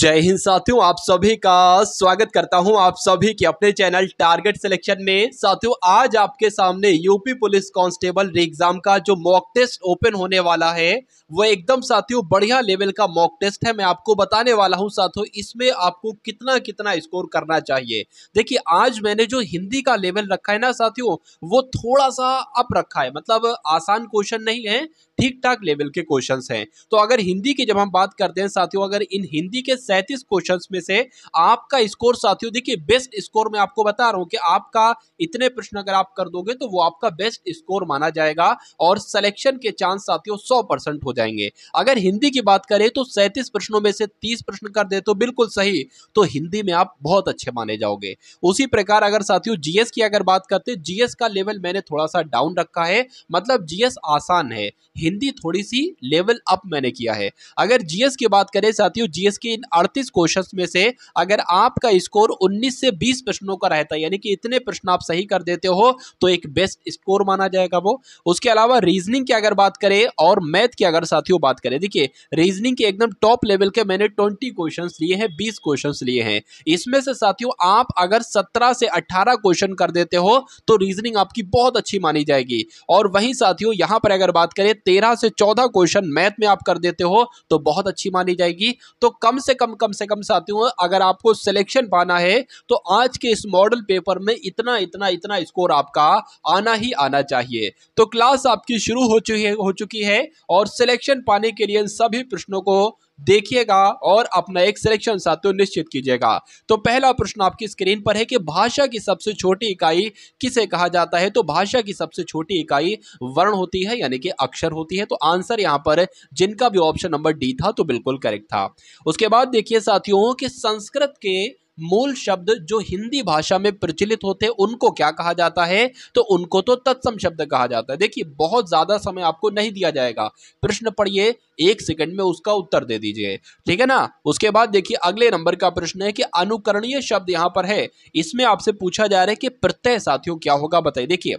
जय हिंद साथियों आप सभी का स्वागत करता हूं आप सभी के अपने चैनल टारगेट सिलेक्शन में साथियों आज आपके सामने यूपी पुलिस कांस्टेबल एग्जाम का जो मॉक टेस्ट ओपन होने वाला है वो एकदम साथियों बढ़िया लेवल का मॉक टेस्ट है मैं आपको बताने वाला हूं साथियों इसमें आपको कितना कितना स्कोर करना चाहिए देखिए आज मैंने जो हिंदी का लेवल रखा है ना साथियों वो थोड़ा सा अप रखा है मतलब आसान क्वेश्चन नहीं है ठीक ठाक लेवल के क्वेश्चंस हैं तो अगर हिंदी की जब हम बात करते हैं साथियों अगर इन हिंदी के सैंतीस क्वेश्चंस में से आपका स्कोर साथियों देखिए बेस्ट स्कोर मैं आपको बता रहा हूँ कि आपका इतने प्रश्न अगर आप कर दोगे तो वो आपका बेस्ट स्कोर माना जाएगा और सिलेक्शन के चांस साथियों सौ हो जाएंगे अगर हिंदी की बात करें तो सैंतीस प्रश्नों में से तीस प्रश्न कर दे तो बिल्कुल सही तो हिंदी में आप बहुत अच्छे माने जाओगे उसी प्रकार अगर साथियों जीएस की अगर बात करते हैं जीएस का लेवल मैंने थोड़ा सा डाउन रखा है मतलब जीएस आसान है हिंदी थोड़ी सी लेवल अप मैंने किया है अगर जीएस की बात करें साथियों जीएस के इन अड़तीस क्वेश्चन में से अगर आपका स्कोर उन्नीस से बीस प्रश्नों का रहता है यानी कि इतने प्रश्न आप सही कर देते हो तो एक बेस्ट स्कोर माना जाएगा वो उसके अलावा रीजनिंग की अगर बात करें और मैथ की अगर साथियों बात करें देखिए रीजनिंग के एकदम टॉप लेवल के मैंने ट्वेंटी क्वेश्चन लिए हैं बीस क्वेश्चन लिए हैं इसमें से साथियों आप अगर सत्रह से अठारह क्वेश्चन कर देते हो तो रीजनिंग आपकी बहुत अच्छी मानी जाएगी और वहीं साथियों यहां पर अगर बात करें तेरह से चौदह क्वेश्चन मैथ में आप कर देते हो तो बहुत अच्छी मानी जाएगी तो कम से कम कम से कम साथियों अगर आपको सिलेक्शन पाना है तो आज के इस मॉडल पेपर में इतना इतना इतना स्कोर आपका आना ही आना चाहिए तो क्लास आपकी शुरू हो चुकी है हो चुकी है और सिलेक्शन पाने के लिए सभी प्रश्नों को देखिएगा और अपना एक सिलेक्शन साथियों तो निश्चित कीजिएगा तो पहला प्रश्न आपकी स्क्रीन पर है कि भाषा की सबसे छोटी इकाई किसे कहा जाता है तो भाषा की सबसे छोटी इकाई वर्ण होती है यानी कि अक्षर होती है तो आंसर यहां पर जिनका भी ऑप्शन नंबर डी था तो बिल्कुल करेक्ट था उसके बाद देखिए साथियों कि संस्कृत के मूल शब्द जो हिंदी भाषा में प्रचलित होते उनको क्या कहा जाता है तो उनको तो तत्सम शब्द कहा जाता है देखिए बहुत ज़्यादा समय आपको नहीं दिया जाएगा प्रश्न पढ़िए एक सेकंड में उसका उत्तर दे दीजिए ठीक है ना उसके बाद देखिए अगले नंबर का प्रश्न है कि अनुकरणीय शब्द यहां पर है इसमें आपसे पूछा जा रहा है कि प्रत्यय साथियों क्या होगा बताइए देखिए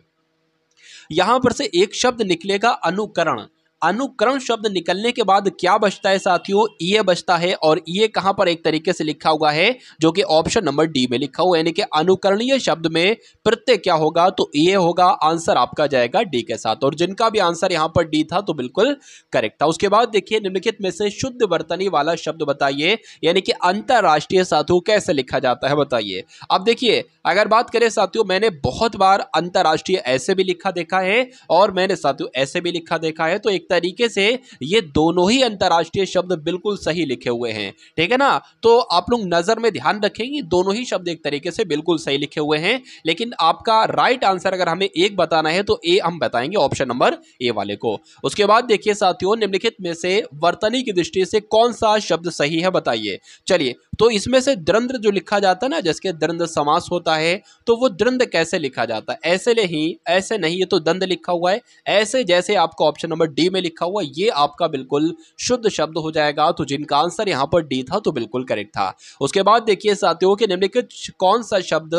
यहां पर से एक शब्द निकलेगा अनुकरण अनुक्रम शब्द निकलने के बाद क्या बचता है साथियों ये बचता है और ये कहां पर एक तरीके से लिखा हुआ है जो कि ऑप्शन नंबर डी में लिखा हुआ यानी कि अनुकरणीय शब्द में प्रत्यय क्या होगा तो ये होगा आंसर आपका जाएगा डी के साथ और जिनका भी आंसर यहां पर डी था तो बिल्कुल करेक्ट था उसके बाद देखिए निम्नलिखित में से शुद्ध वर्तनी वाला शब्द बताइए यानी कि अंतर्राष्ट्रीय साथियों कैसे लिखा जाता है बताइए अब देखिए अगर बात करें साथियों मैंने बहुत बार अंतर्राष्ट्रीय ऐसे भी लिखा देखा है और मैंने साथियों ऐसे भी लिखा देखा है तो एक तरीके से ये दोनों ही अंतर्राष्ट्रीय शब्द बिल्कुल सही लिखे हुए हैं ठीक है ना तो आप लोग नज़र में ध्यान रखेंगे दोनों ही शब्द एक तरीके से बिल्कुल सही लिखे हुए हैं लेकिन आपका राइट आंसर अगर हमें एक बताना है तो ए हम बताएंगे ऑप्शन नंबर ए वाले को उसके बाद देखिए साथियों निम्नलिखित में से वर्तनी की दृष्टि से कौन सा शब्द सही है बताइए चलिए तो इसमें से द्रंद्र जो लिखा जाता है ना जिसके द्रंद समास होता है तो वो द्रंद कैसे लिखा जाता है ऐसे नहीं ऐसे नहीं ये तो दंद लिखा हुआ है ऐसे जैसे आपको ऑप्शन नंबर डी में में लिखा हुआ ये आपका बिल्कुल शुद्ध शब्द हो जाएगा तो जिनका आंसर यहाँ पर डी था तो बिल्कुल करेक्ट था उसके बाद देखिए साथियों के निम्नलिखित कौन सा शब्द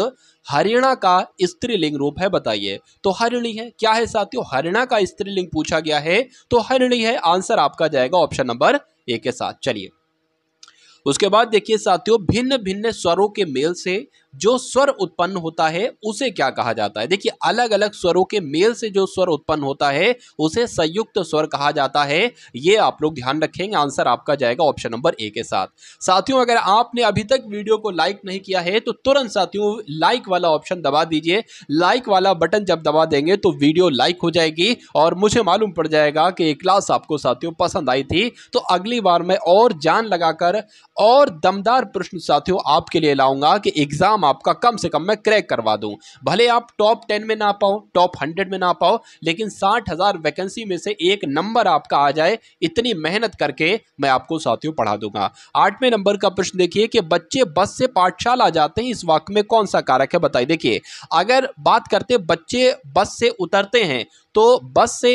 हरियाणा का स्त्रीलिंग रूप है बताइए तो हरिणी है क्या है साथियों हरियाणा का स्त्रीलिंग पूछा गया है तो हरिणी है आंसर आपका जाएगा ऑप्शन नंबर ए के साथ चलिए उसके बाद देखिए साथियों भिन्न भिन्न स्वरों के मेल से जो स्वर उत्पन्न होता है उसे क्या कहा जाता है देखिए अलग अलग स्वरों के मेल से जो स्वर उत्पन्न होता है उसे संयुक्त स्वर कहा जाता है ये आप लोग ध्यान रखेंगे आंसर आपका जाएगा ऑप्शन नंबर ए के साथ साथियों अगर आपने अभी तक वीडियो को लाइक नहीं किया है तो तुरंत साथियों लाइक वाला ऑप्शन दबा दीजिए लाइक वाला बटन जब दबा देंगे तो वीडियो लाइक हो जाएगी और मुझे मालूम पड़ जाएगा कि ये क्लास आपको साथियों पसंद आई थी तो अगली बार मैं और जान लगाकर और दमदार प्रश्न साथियों आपके लिए लाऊंगा कि एग्जाम नाम आपका कम से कम मैं क्रैक करवा दूं भले आप टॉप टेन में ना पाओ टॉप हंड्रेड में ना पाओ लेकिन साठ हज़ार वैकेंसी में से एक नंबर आपका आ जाए इतनी मेहनत करके मैं आपको साथियों पढ़ा दूंगा आठवें नंबर का प्रश्न देखिए कि बच्चे बस से पाठशाला जाते हैं इस वाक्य में कौन सा कारक है बताइए देखिए अगर बात करते बच्चे बस से उतरते हैं तो बस से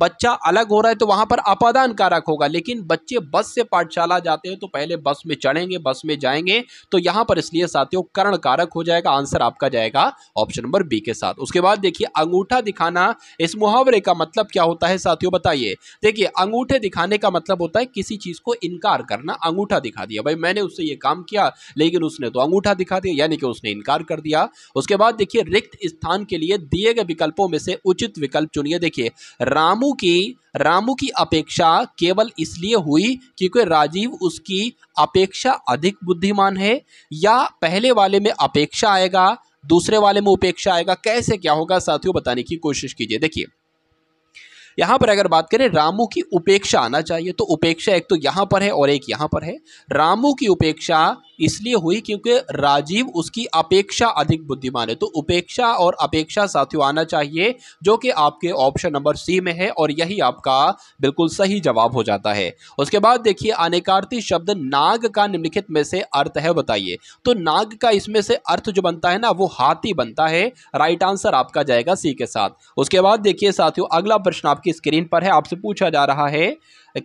बच्चा अलग हो रहा है तो वहाँ पर अपादान कारक होगा लेकिन बच्चे बस से पाठशाला जाते हैं तो पहले बस में चढ़ेंगे बस में जाएंगे तो यहाँ पर इसलिए साथियों करण कारक हो जाएगा आंसर आपका जाएगा ऑप्शन नंबर बी के साथ उसके बाद देखिए अंगूठा दिखाना इस मुहावरे का मतलब क्या होता है साथियों बताइए देखिए अंगूठे दिखाने का मतलब होता है किसी चीज़ को इनकार करना अंगूठा दिखा दिया भाई मैंने उससे ये काम किया लेकिन उसने तो अंगूठा दिखा दिया यानी कि उसने इनकार कर दिया उसके बाद देखिए रिक्त स्थान के लिए दिए गए विकल्पों में से उचित विकल्प चुनिए देखिए रामू रामू की रामू की अपेक्षा केवल इसलिए हुई क्योंकि राजीव उसकी अपेक्षा अधिक बुद्धिमान है या पहले वाले में अपेक्षा आएगा दूसरे वाले में उपेक्षा आएगा कैसे क्या होगा साथियों बताने की कोशिश कीजिए देखिए यहां पर अगर बात करें रामू की उपेक्षा आना चाहिए तो उपेक्षा एक तो यहां पर है और एक यहां पर है रामू की उपेक्षा इसलिए हुई क्योंकि राजीव उसकी अपेक्षा अधिक बुद्धिमान है तो उपेक्षा और अपेक्षा साथियों आना चाहिए जो कि आपके ऑप्शन नंबर सी में है और यही आपका बिल्कुल सही जवाब हो जाता है उसके बाद देखिए अनेकार्थी शब्द नाग का निम्नलिखित में से अर्थ है बताइए तो नाग का इसमें से अर्थ जो बनता है ना वो हाथी बनता है राइट आंसर आपका जाएगा सी के साथ उसके बाद देखिए साथियों अगला प्रश्न आपके आपकी स्क्रीन पर है आपसे पूछा जा रहा है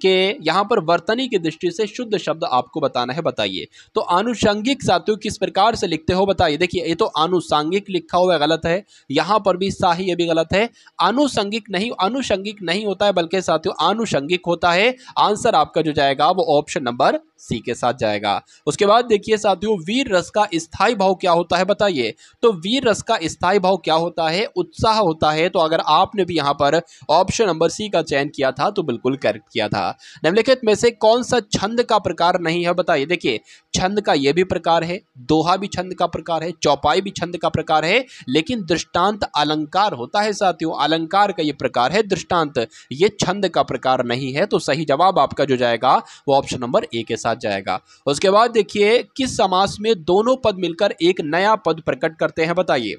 कि यहाँ पर वर्तनी की दृष्टि से शुद्ध शब्द आपको बताना है बताइए तो आनुषंगिक सातु किस प्रकार से लिखते हो बताइए देखिए ये तो आनुषांगिक लिखा हुआ गलत है यहाँ पर भी साही ये भी गलत है आनुषंगिक नहीं आनुषंगिक नहीं होता है बल्कि साथियों आनुषंगिक होता है आंसर आपका जो जाएगा वो ऑप्शन नंबर सी के साथ जाएगा उसके बाद देखिए साथियों वीर रस का स्थायी भाव क्या होता है बताइए तो वीर रस का स्थायी भाव क्या होता है उत्साह होता है तो अगर आपने भी यहाँ पर ऑप्शन नंबर सी का चयन किया था तो बिल्कुल करेक्ट किया था था निम्नलिखित में से कौन सा छंद का प्रकार नहीं है बताइए देखिए छंद का यह भी प्रकार है दोहा भी छंद का प्रकार है चौपाई भी छंद का प्रकार है लेकिन दृष्टांत अलंकार होता है साथियों अलंकार का यह प्रकार है दृष्टांत यह छंद का प्रकार नहीं है तो सही जवाब आपका जो जाएगा वो ऑप्शन नंबर ए के साथ जाएगा उसके बाद देखिए किस समास में दोनों पद मिलकर एक नया पद प्रकट करते हैं बताइए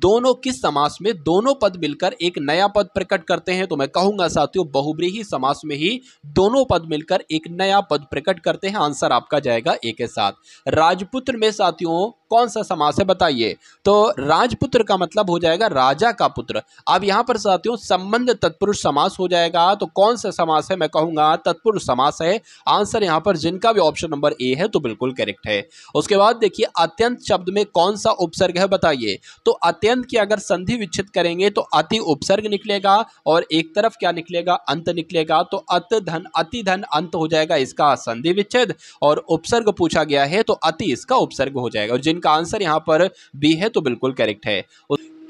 दोनों किस समास में दोनों पद मिलकर एक नया पद प्रकट करते हैं तो मैं कहूंगा साथियों बहुब्रीही समास में ही दोनों पद मिलकर एक नया पद प्रकट करते हैं आंसर आपका जाएगा एक के साथ राजपुत्र में साथियों कौन सा समास है बताइए तो राजपुत्र का मतलब हो जाएगा राजा का पुत्र अब यहां पर साथियों संबंध तत्पुरुष समास हो जाएगा तो कौन सा समास है मैं कहूंगा तत्पुरुष समास है आंसर यहां पर जिनका भी ऑप्शन नंबर ए है तो बिल्कुल करेक्ट है उसके बाद देखिए अत्यंत शब्द में कौन सा उपसर्ग है बताइए तो अत्यंत की अगर संधि विच्छेद करेंगे तो अति उपसर्ग निकलेगा और एक तरफ क्या निकलेगा अंत निकलेगा तो अत धन अति धन अंत हो जाएगा इसका संधि विच्छेद और उपसर्ग पूछा गया है तो अति इसका उपसर्ग हो जाएगा और जिनका इनका आंसर यहाँ पर बी है तो बिल्कुल करेक्ट है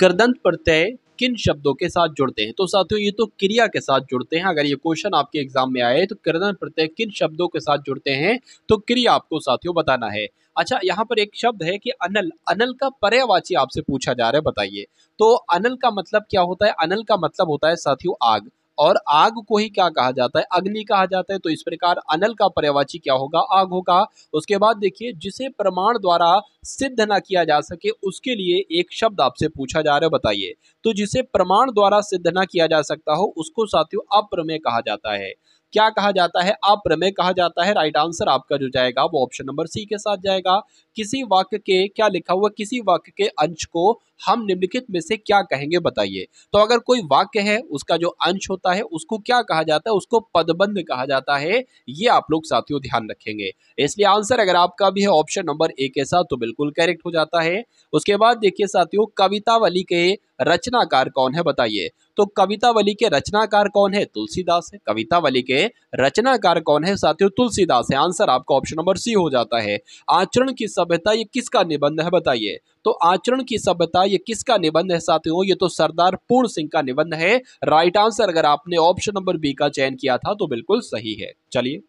करदंत प्रत्यय किन शब्दों के साथ जुड़ते हैं तो साथियों ये तो क्रिया के साथ जुड़ते हैं अगर ये क्वेश्चन आपके एग्जाम में आए तो कर्दन प्रत्यय किन शब्दों के साथ जुड़ते हैं तो क्रिया आपको साथियों बताना है अच्छा यहाँ पर एक शब्द है कि अनल अनल का पर्यावाची आपसे पूछा जा रहा है बताइए तो अनल का मतलब क्या होता है अनल का मतलब होता है साथियों आग और आग को ही क्या कहा जाता है अग्नि कहा जाता है तो इस प्रकार अनल का पर्यावाची क्या होगा आग होगा उसके बाद देखिए जिसे प्रमाण द्वारा सिद्ध ना किया जा सके उसके लिए एक शब्द आपसे पूछा जा रहा है बताइए तो जिसे प्रमाण द्वारा सिद्ध ना किया जा सकता हो उसको साथियों अप्रमेय कहा जाता है क्या कहा जाता है अप्रमेय कहा जाता है राइट आंसर आपका जो जाएगा वो ऑप्शन नंबर सी के साथ जाएगा किसी वाक्य के क्या लिखा हुआ किसी वाक्य के अंश को हम निम्नलिखित में से क्या कहेंगे बताइए तो अगर कोई वाक्य है उसका जो अंश होता है उसको क्या कहा जाता है उसको पदबंध कहा जाता है ये आप लोग साथियों ध्यान रखेंगे इसलिए आंसर अगर आपका भी है ऑप्शन नंबर ए के साथ तो बिल्कुल करेक्ट हो जाता है उसके बाद देखिए साथियों कवितावली के रचनाकार कौन है बताइए तो कवितावली के रचनाकार कौन है तुलसीदास है कवितावली के रचनाकार कौन है साथियों तुलसीदास है आंसर आपका ऑप्शन नंबर सी हो जाता है आचरण की सभ्यता ये किसका निबंध है बताइए तो आचरण की सभ्यता ये किसका निबंध है साथियों ये तो सरदार पूर्ण सिंह का निबंध है राइट आंसर अगर आपने ऑप्शन नंबर बी का चयन किया था तो बिल्कुल सही है चलिए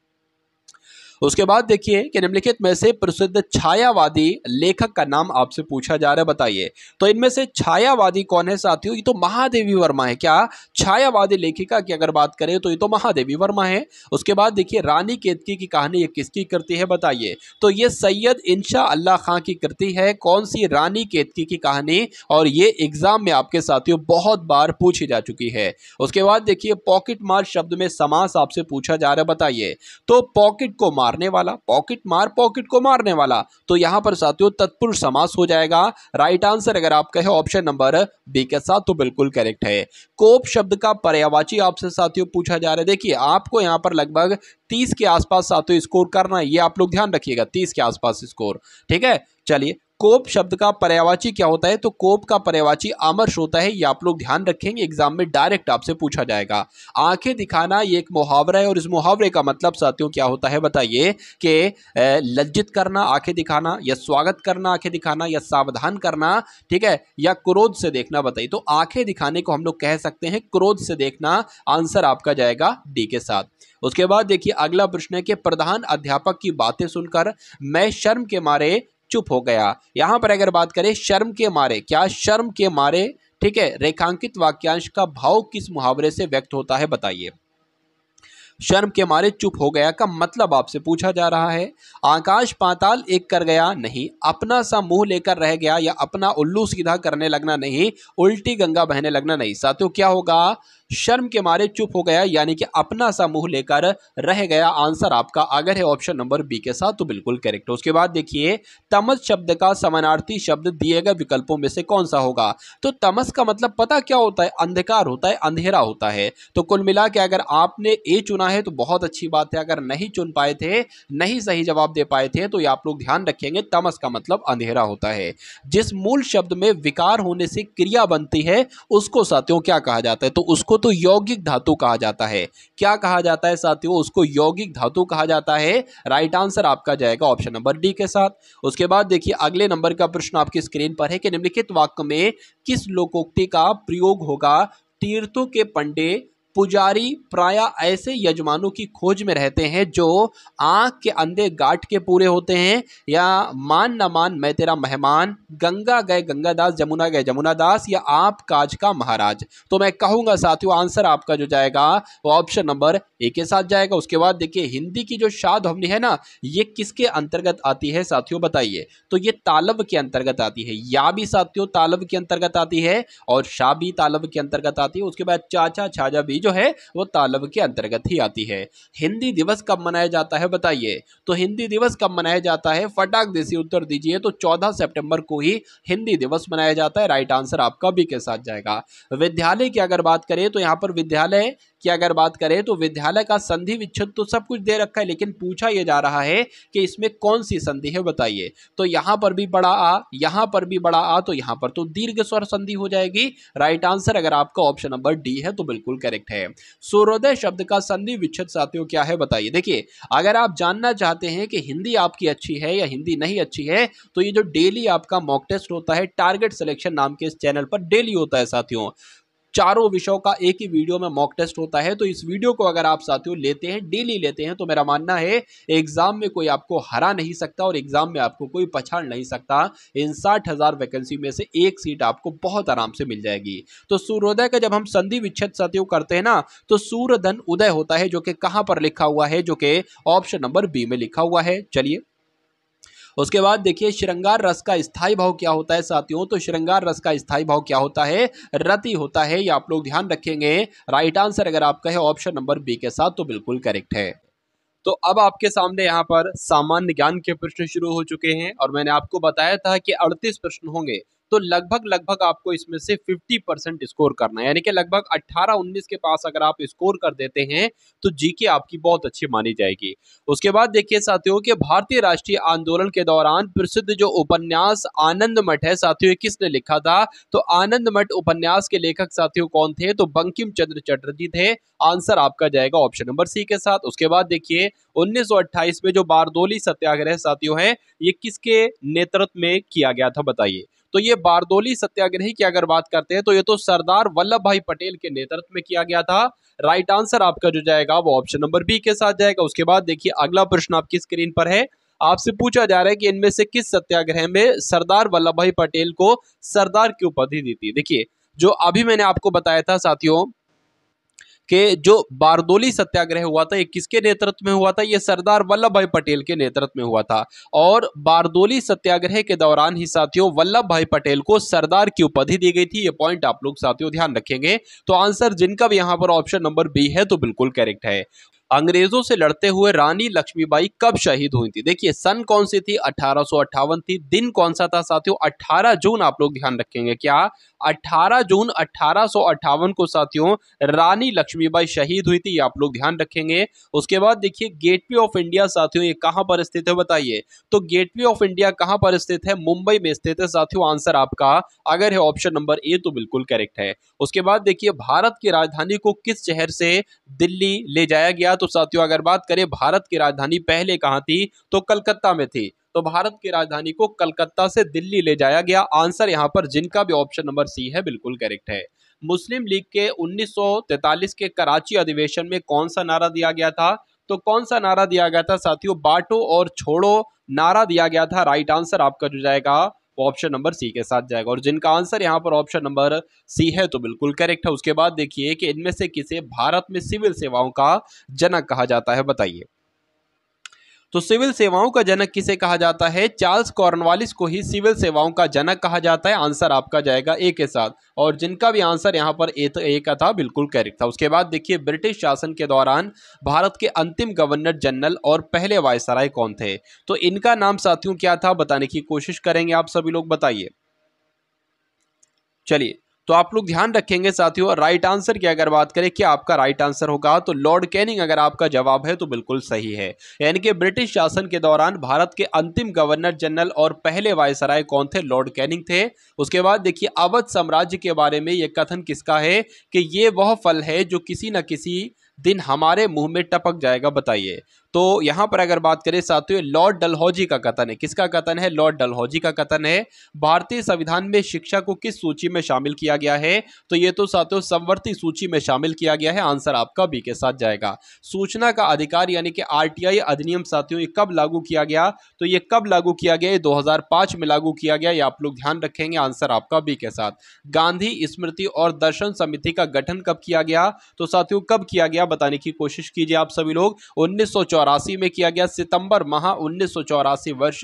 उसके बाद देखिए कि निम्नलिखित में से प्रसिद्ध छायावादी लेखक का नाम आपसे पूछा जा रहा है बताइए तो इनमें से छायावादी कौन है साथियों ये तो महादेवी वर्मा है क्या छायावादी लेखिका की अगर बात करें तो ये तो महादेवी वर्मा है उसके बाद देखिए रानी केतकी की कहानी ये किसकी कृति है बताइए तो ये सैयद इंशा अल्लाह खां की कृति है कौन सी रानी केतकी की कहानी और ये एग्जाम में आपके साथियों बहुत बार पूछी जा चुकी है उसके बाद देखिए पॉकेट मार शब्द में समास आपसे पूछा जा रहा है बताइए तो पॉकेट को मारने वाला पॉकेट मार पॉकेट को मारने वाला तो यहां पर साथियों तत्पुरुष समास हो जाएगा राइट आंसर अगर आप कहे ऑप्शन नंबर बी के साथ तो बिल्कुल करेक्ट है कोप शब्द का पर्यावाची आपसे साथियों पूछा जा रहा है देखिए आपको यहां पर लगभग तीस के आसपास साथियों स्कोर करना है ये आप लोग ध्यान रखिएगा तीस के आसपास स्कोर ठीक है चलिए कोप शब्द का पर्यावाची क्या होता है तो कोप का पर्यावाची आमर्श होता है ये आप लोग ध्यान रखेंगे एग्जाम में डायरेक्ट आपसे पूछा जाएगा आंखें दिखाना ये एक मुहावरा है और इस मुहावरे का मतलब साथियों क्या होता है बताइए कि लज्जित करना आंखें दिखाना या स्वागत करना आंखें दिखाना या सावधान करना ठीक है या क्रोध से देखना बताइए तो आंखें दिखाने को हम लोग कह सकते हैं क्रोध से देखना आंसर आपका जाएगा डी के साथ उसके बाद देखिए अगला प्रश्न है कि प्रधान अध्यापक की बातें सुनकर मैं शर्म के मारे चुप हो गया यहाँ पर अगर बात करें शर्म के मारे क्या शर्म के मारे ठीक है रेखांकित वाक्यांश का भाव किस मुहावरे से व्यक्त होता है बताइए शर्म के मारे चुप हो गया का मतलब आपसे पूछा जा रहा है आकाश पाताल एक कर गया नहीं अपना सा मुंह लेकर रह गया या अपना उल्लू सीधा करने लगना नहीं उल्टी गंगा बहने लगना नहीं साथियों क्या होगा शर्म के मारे चुप हो गया यानी कि अपना सा मुंह लेकर रह गया आंसर आपका अगर है ऑप्शन नंबर बी के साथ तो बिल्कुल करेक्ट उसके बाद देखिए तमस शब्द का समानार्थी शब्द दिए गए विकल्पों में से कौन सा होगा तो तमस का मतलब पता क्या होता है अंधकार होता है अंधेरा होता है तो कुल मिला के अगर आपने ए चुना है तो बहुत अच्छी बात है अगर नहीं चुन पाए थे नहीं सही जवाब दे पाए थे तो ये आप लोग ध्यान रखेंगे तमस का मतलब अंधेरा होता है जिस मूल शब्द में विकार होने से क्रिया बनती है उसको साथियों क्या कहा जाता है तो उसको उसको तो यौगिक धातु कहा जाता है क्या कहा जाता है साथियों उसको यौगिक धातु कहा जाता है राइट आंसर आपका जाएगा ऑप्शन नंबर डी के साथ उसके बाद देखिए अगले नंबर का प्रश्न आपकी स्क्रीन पर है कि निम्नलिखित वाक्य में किस लोकोक्ति का प्रयोग होगा तीर्थों के पंडे पुजारी प्राय ऐसे यजमानों की खोज में रहते हैं जो आँख के अंधे गाठ के पूरे होते हैं या मान न मान मैं तेरा मेहमान गंगा गए गंगा दास जमुना गए जमुना दास या आप काज का महाराज तो मैं कहूँगा साथियों आंसर आपका जो जाएगा वो ऑप्शन नंबर ए के साथ जाएगा उसके बाद देखिए हिंदी की जो शाद हमने है ना ये किसके अंतर्गत आती है साथियों बताइए तो ये तालब के अंतर्गत आती है या भी साथियों तालब के अंतर्गत आती है और शाह भी तालब के अंतर्गत आती है उसके बाद चाचा छाजा भी जो है वो तालब के अंतर्गत ही आती है हिंदी दिवस कब मनाया जाता है बताइए तो हिंदी दिवस कब मनाया जाता है फटाक देसी उत्तर दीजिए तो चौदह सेप्टेम्बर को ही हिंदी दिवस मनाया जाता है राइट आंसर आपका भी के साथ जाएगा विद्यालय की अगर बात करें तो यहाँ पर विद्यालय की अगर बात करें तो विद्यालय का संधि विच्छेद तो सब कुछ दे रखा है लेकिन पूछा यह जा रहा है कि इसमें कौन सी संधि है बताइए तो यहां पर भी बड़ा आ यहां पर भी बड़ा आ तो यहां पर तो दीर्घ स्वर संधि हो जाएगी राइट आंसर अगर आपका ऑप्शन नंबर डी है तो बिल्कुल करेक्ट है है सूर्योदय शब्द का संधि विच्छेद साथियों क्या है बताइए देखिए अगर आप जानना चाहते हैं कि हिंदी आपकी अच्छी है या हिंदी नहीं अच्छी है तो ये जो डेली आपका मॉक टेस्ट होता है टारगेट सिलेक्शन नाम के इस चैनल पर डेली होता है साथियों चारों विषयों का एक ही वीडियो में मॉक टेस्ट होता है तो इस वीडियो को अगर आप साथियों लेते हैं डेली लेते हैं तो मेरा मानना है एग्जाम में कोई आपको हरा नहीं सकता और एग्जाम में आपको कोई पछाड़ नहीं सकता इन साठ हजार वैकेंसी में से एक सीट आपको बहुत आराम से मिल जाएगी तो सूर्योदय का जब हम संधि विच्छेद साथियों करते हैं ना तो सूर्य धन उदय होता है जो कि कहां पर लिखा हुआ है जो कि ऑप्शन नंबर बी में लिखा हुआ है चलिए उसके बाद देखिए श्रृंगार रस का स्थायी भाव क्या होता है साथियों तो श्रृंगार रस का स्थायी भाव क्या होता है रति होता है ये आप लोग ध्यान रखेंगे राइट आंसर अगर आपका है ऑप्शन नंबर बी के साथ तो बिल्कुल करेक्ट है तो अब आपके सामने यहाँ पर सामान्य ज्ञान के प्रश्न शुरू हो चुके हैं और मैंने आपको बताया था कि अड़तीस प्रश्न होंगे तो लगभग लगभग आपको इसमें से 50 परसेंट स्कोर करना है यानी कि लगभग 18-19 के पास अगर आप स्कोर कर देते हैं तो जीके आपकी बहुत अच्छी मानी जाएगी उसके बाद देखिए साथियों कि भारतीय राष्ट्रीय आंदोलन के दौरान प्रसिद्ध जो उपन्यास आनंद मठ है साथियों किसने लिखा था तो आनंद मठ उपन्यास के लेखक साथियों कौन थे तो बंकिम चंद्र चटर्जी थे आंसर आपका जाएगा ऑप्शन नंबर सी के साथ उसके बाद देखिए 1928 में जो बारदोली सत्याग्रह साथियों है ये किसके नेतृत्व में किया गया था बताइए तो ये बारदोली सत्याग्रह की अगर बात करते हैं तो ये तो सरदार वल्लभ भाई पटेल के नेतृत्व में किया गया था राइट आंसर आपका जो जाएगा वो ऑप्शन नंबर बी के साथ जाएगा उसके बाद देखिए अगला प्रश्न आपकी स्क्रीन पर है आपसे पूछा जा रहा है कि इनमें से किस सत्याग्रह में सरदार वल्लभ भाई पटेल को सरदार की उपाधि दी थी देखिए जो अभी मैंने आपको बताया था साथियों कि जो बारदोली सत्याग्रह हुआ था ये किसके नेतृत्व में हुआ था ये सरदार वल्लभ भाई पटेल के नेतृत्व में हुआ था और बारदोली सत्याग्रह के दौरान ही साथियों वल्लभ भाई पटेल को सरदार की उपाधि दी गई थी ये पॉइंट आप लोग साथियों ध्यान रखेंगे तो आंसर जिनका भी यहाँ पर ऑप्शन नंबर बी है तो बिल्कुल करेक्ट है अंग्रेजों से लड़ते हुए रानी लक्ष्मीबाई कब शहीद हुई थी देखिए सन कौन सी थी अठारह थी दिन कौन सा था साथियों 18 जून आप लोग ध्यान रखेंगे क्या 18 जून अठारह को साथियों रानी लक्ष्मीबाई शहीद हुई थी आप लोग ध्यान रखेंगे उसके बाद देखिए गेटवे ऑफ इंडिया साथियों ये पर स्थित है बताइए तो गेटवे ऑफ इंडिया कहां पर स्थित है मुंबई में स्थित है साथियों आंसर आपका अगर है ऑप्शन नंबर ए तो बिल्कुल करेक्ट है उसके बाद देखिए भारत की राजधानी को किस शहर से दिल्ली ले जाया गया तो साथियों अगर बात करें भारत की राजधानी पहले कहां थी तो कलकत्ता में थी तो भारत की राजधानी को कलकत्ता से दिल्ली ले जाया गया आंसर यहाँ पर जिनका भी ऑप्शन नंबर सी है बिल्कुल करेक्ट है मुस्लिम लीग के 1943 के कराची अधिवेशन में कौन सा नारा दिया गया था तो कौन सा नारा दिया गया था साथियों बांटो और छोड़ो नारा दिया गया था राइट आंसर आपका जो जाएगा वो ऑप्शन नंबर सी के साथ जाएगा और जिनका आंसर यहाँ पर ऑप्शन नंबर सी है तो बिल्कुल करेक्ट है उसके बाद देखिए कि इनमें से किसे भारत में सिविल सेवाओं का जनक कहा जाता है बताइए तो सिविल सेवाओं का जनक किसे कहा जाता है चार्ल्स कॉर्नवालिस को ही सिविल सेवाओं का जनक कहा जाता है आंसर आपका जाएगा ए के साथ और जिनका भी आंसर यहाँ पर ए, तो ए का था बिल्कुल करेक्ट था उसके बाद देखिए ब्रिटिश शासन के दौरान भारत के अंतिम गवर्नर जनरल और पहले वायसराय कौन थे तो इनका नाम साथियों क्या था बताने की कोशिश करेंगे आप सभी लोग बताइए चलिए तो आप लोग ध्यान रखेंगे साथियों राइट आंसर की अगर बात करें कि आपका राइट आंसर होगा तो लॉर्ड कैनिंग अगर आपका जवाब है तो बिल्कुल सही है यानी कि ब्रिटिश शासन के दौरान भारत के अंतिम गवर्नर जनरल और पहले वायसराय कौन थे लॉर्ड कैनिंग थे उसके बाद देखिए अवध साम्राज्य के बारे में यह कथन किसका है कि ये वह फल है जो किसी न किसी दिन हमारे मुंह में टपक जाएगा बताइए तो यहां पर अगर बात करें साथियों लॉर्ड डलहौजी का कथन है किसका कथन है लॉर्ड डलहौजी का कथन है भारतीय संविधान में शिक्षा को किस सूची में शामिल किया गया है तो ये तो साथियों संवर्ती सूची में शामिल किया गया है आंसर आपका बी के साथ जाएगा सूचना का अधिकार यानी कि आरटीआई अधिनियम साथियों ये कब लागू किया गया तो ये कब लागू किया गया ये 2005 में लागू किया गया ये आप लोग ध्यान रखेंगे आंसर आपका बी के साथ गांधी स्मृति और दर्शन समिति का गठन कब किया गया तो साथियों कब किया गया बताने की कोशिश कीजिए आप सभी लोग उन्नीस में किया गया सितंबर माह उन्नीस वर्ष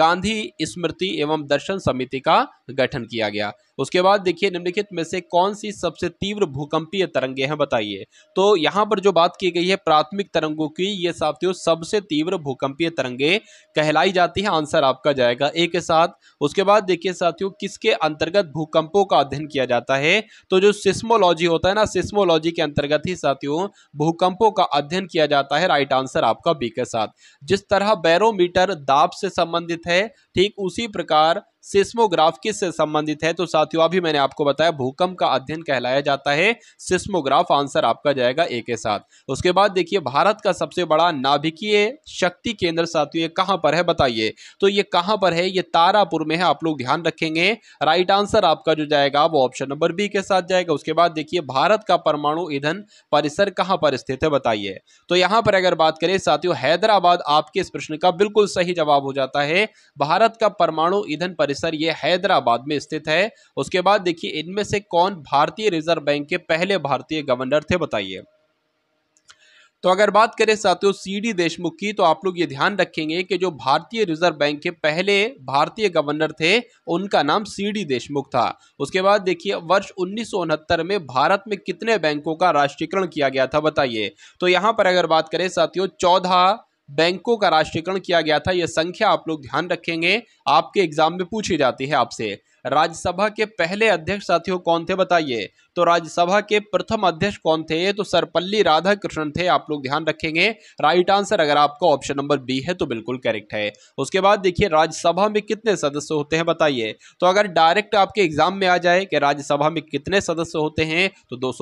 गांधी स्मृति एवं दर्शन समिति का गठन किया गया उसके बाद देखिए निम्नलिखित में से कौन सी सबसे तीव्र भूकंपीय तरंगे हैं बताइए तो यहाँ पर जो बात की गई है प्राथमिक तरंगों की ये साथियों सबसे तीव्र भूकंपीय तरंगे कहलाई जाती है आंसर आपका जाएगा ए के साथ उसके बाद देखिए साथियों किसके अंतर्गत भूकंपों का अध्ययन किया जाता है तो जो सिस्मोलॉजी होता है ना सिस्मोलॉजी के अंतर्गत ही साथियों भूकंपों का अध्ययन किया जाता है राइट आंसर आपका बी के साथ जिस तरह बैरोमीटर दाब से संबंधित है ठीक उसी प्रकार सिस्मोग्राफ किससे संबंधित है तो साथियों अभी मैंने आपको बताया भूकंप का अध्ययन कहलाया जाता है सिस्मोग्राफ आंसर आपका जाएगा ए के साथ उसके बाद देखिए भारत का सबसे बड़ा नाभिकीय शक्ति केंद्र साथियों कहां पर है बताइए तो ये कहां पर है ये तारापुर में है आप लोग ध्यान रखेंगे राइट आंसर आपका जो जाएगा वो ऑप्शन नंबर बी के साथ जाएगा उसके बाद देखिए भारत का परमाणु ईंधन परिसर कहाँ पर स्थित है बताइए तो यहां पर अगर बात करें साथियों हैदराबाद आपके इस प्रश्न का बिल्कुल सही जवाब हो जाता है भारत भारत का परमाणु ईंधन परिसर ये हैदराबाद में स्थित है उसके बाद देखिए इनमें से कौन भारतीय रिजर्व बैंक के पहले भारतीय गवर्नर थे बताइए तो अगर बात करें साथियों सीडी देशमुख की तो आप लोग ये ध्यान रखेंगे कि जो भारतीय रिजर्व बैंक के पहले भारतीय गवर्नर थे उनका नाम सीडी देशमुख था उसके बाद देखिए वर्ष उन्नीस में भारत में कितने बैंकों का राष्ट्रीयकरण किया गया था बताइए तो यहाँ पर अगर बात करें साथियों चौदह बैंकों का राष्ट्रीयकरण किया गया था यह संख्या आप लोग ध्यान रखेंगे आपके एग्जाम में पूछी जाती है आपसे राज्यसभा के पहले अध्यक्ष साथियों कौन थे बताइए तो राज्यसभा के प्रथम अध्यक्ष कौन थे तो सर्वपल्ली राधा कृष्णन थे आप लोग ध्यान रखेंगे राइट आंसर अगर आपका ऑप्शन नंबर बी है तो बिल्कुल करेक्ट है उसके बाद देखिए राज्यसभा में कितने सदस्य होते हैं बताइए तो अगर डायरेक्ट आपके एग्जाम में आ जाए कि राज्यसभा में कितने सदस्य होते हैं तो दो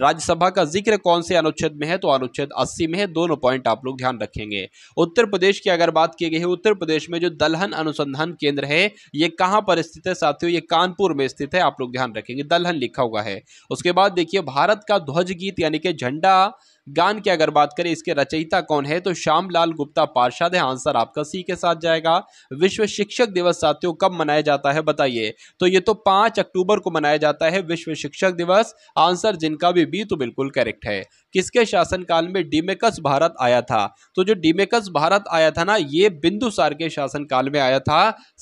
राज्यसभा का जिक्र कौन से अनुच्छेद में है तो अनुच्छेद अस्सी में है दोनों पॉइंट आप लोग ध्यान रखेंगे उत्तर प्रदेश की अगर बात की गई है उत्तर प्रदेश में जो दलहन अनुसंधान केंद्र है ये कहां पर स्थित है साथियों ये कानपुर में स्थित है आप लोग ध्यान रखेंगे दलहन लिखा हुआ हुआ है उसके बाद देखिए भारत का ध्वज गीत यानी कि झंडा गान की अगर बात करें इसके रचयिता कौन है तो श्याम लाल गुप्ता पार्षद है आंसर आपका सी के साथ जाएगा विश्व शिक्षक दिवस साथियों कब मनाया जाता है बताइए तो ये तो पांच अक्टूबर को मनाया जाता है विश्व शिक्षक दिवस आंसर जिनका भी बी तो बिल्कुल करेक्ट है किसके शासनकाल में डीमेकस भारत आया था तो जो डीमेकस भारत आया था ना ये बिंदुसार के शासनकाल में आया था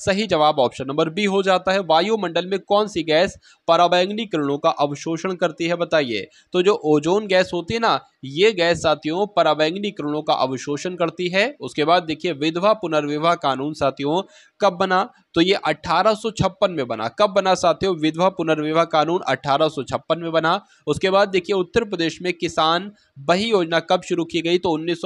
सही जवाब ऑप्शन नंबर बी हो जाता है वायुमंडल में कौन सी गैस पराबैंगनी किरणों का अवशोषण करती है बताइए तो जो ओजोन गैस होती है ना ये गैस साथियों परावैंगनी किरणों का अवशोषण करती है उसके बाद देखिए विधवा पुनर्विवाह कानून साथियों कब बना तो ये 1856 में बना कब बना साथियों विधवा पुनर्विवाह कानून अठारह में बना उसके बाद देखिए उत्तर प्रदेश में किसान बही योजना कब शुरू की गई तो उन्नीस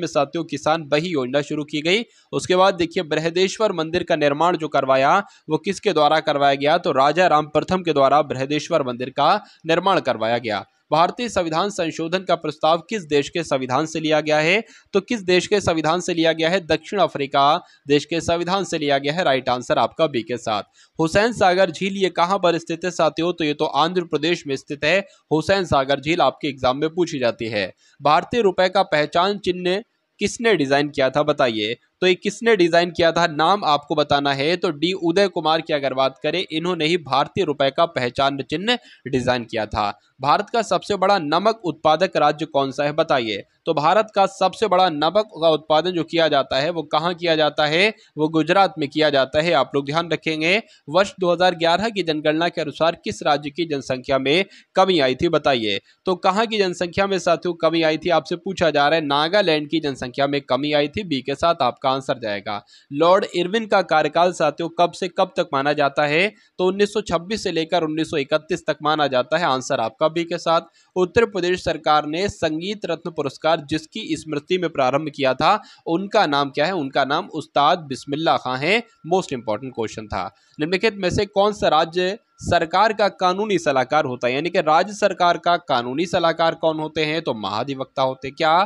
में साथियों किसान बही योजना शुरू की गई उसके बाद देखिए बृहदेश्वर मंदिर का निर्माण जो करवाया वो किसके द्वारा करवाया गया तो राजा राम प्रथम के द्वारा बृहदेश्वर मंदिर का निर्माण करवाया गया भारतीय संविधान संशोधन का प्रस्ताव किस देश के संविधान से लिया गया है तो किस देश के संविधान से लिया गया है दक्षिण अफ्रीका देश के संविधान से लिया गया है राइट आंसर आपका बी के साथ हुसैन सागर झील ये कहाँ पर स्थित है साथियों तो ये तो आंध्र प्रदेश में स्थित है हुसैन सागर झील आपके एग्जाम में पूछी जाती है भारतीय रुपए का पहचान चिन्ह किसने डिजाइन किया था बताइए तो ये किसने डिज़ाइन किया था नाम आपको बताना है तो डी उदय कुमार की अगर बात करें इन्होंने ही भारतीय रुपए का पहचान चिन्ह डिज़ाइन किया था भारत का सबसे बड़ा नमक उत्पादक राज्य कौन सा है बताइए तो भारत का सबसे बड़ा नमक का उत्पादन जो किया जाता है वो कहाँ किया जाता है वो गुजरात में किया जाता है आप लोग ध्यान रखेंगे वर्ष 2011 की जनगणना के अनुसार किस राज्य की जनसंख्या में कमी आई थी बताइए तो कहाँ की जनसंख्या में साथियों कमी आई थी आपसे पूछा जा रहा है नागालैंड की जनसंख्या में कमी आई थी बी के साथ आपका इसका आंसर जाएगा लॉर्ड इरविन का कार्यकाल साथियों कब से कब तक माना जाता है तो 1926 से लेकर 1931 तक माना जाता है आंसर आपका बी के साथ उत्तर प्रदेश सरकार ने संगीत रत्न पुरस्कार जिसकी स्मृति में प्रारंभ किया था उनका नाम क्या है उनका नाम उस्ताद बिस्मिल्ला खां है मोस्ट इंपॉर्टेंट क्वेश्चन था निम्नलिखित में से कौन सा राज्य सरकार का कानूनी सलाहकार होता है यानी कि राज्य सरकार का कानूनी सलाहकार कौन होते हैं तो महाधिवक्ता होते क्या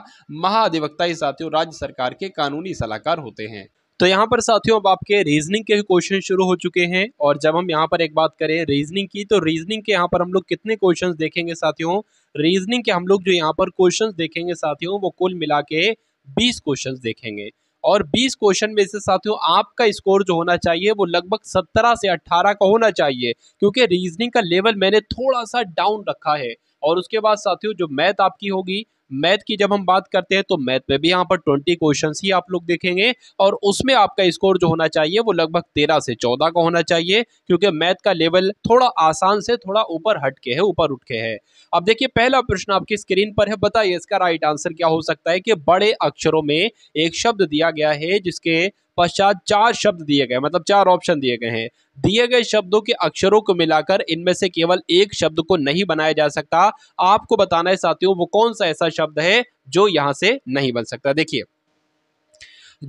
महाधिवक्ता ही साथियों राज्य सरकार के कानूनी सलाहकार होते हैं तो यहाँ पर साथियों अब आपके रीजनिंग के क्वेश्चन शुरू हो चुके हैं और जब हम यहाँ पर एक बात करें रीजनिंग की तो रीजनिंग के यहाँ पर हम लोग कितने क्वेश्चन देखेंगे साथियों रीजनिंग के हम लोग जो यहाँ पर क्वेश्चन देखेंगे साथियों वो कुल मिला के बीस क्वेश्चन देखेंगे और 20 क्वेश्चन में से साथियों आपका स्कोर जो होना चाहिए वो लगभग 17 से 18 का होना चाहिए क्योंकि रीजनिंग का लेवल मैंने थोड़ा सा डाउन रखा है और उसके बाद साथियों जो मैथ आपकी होगी मैथ की जब हम बात करते हैं तो मैथ में भी यहाँ पर ट्वेंटी क्वेश्चन ही आप लोग देखेंगे और उसमें आपका स्कोर जो होना चाहिए वो लगभग तेरह से चौदह का होना चाहिए क्योंकि मैथ का लेवल थोड़ा आसान से थोड़ा ऊपर हटके है ऊपर उठ के है अब देखिए पहला प्रश्न आपकी स्क्रीन पर है बताइए इसका राइट आंसर क्या हो सकता है कि बड़े अक्षरों में एक शब्द दिया गया है जिसके पश्चात चार शब्द दिए गए मतलब चार ऑप्शन दिए गए हैं दिए गए शब्दों के अक्षरों को मिलाकर इनमें से केवल एक शब्द को नहीं बनाया जा सकता आपको बताना है साथियों वो कौन सा ऐसा शब्द है जो यहां से नहीं बन सकता देखिए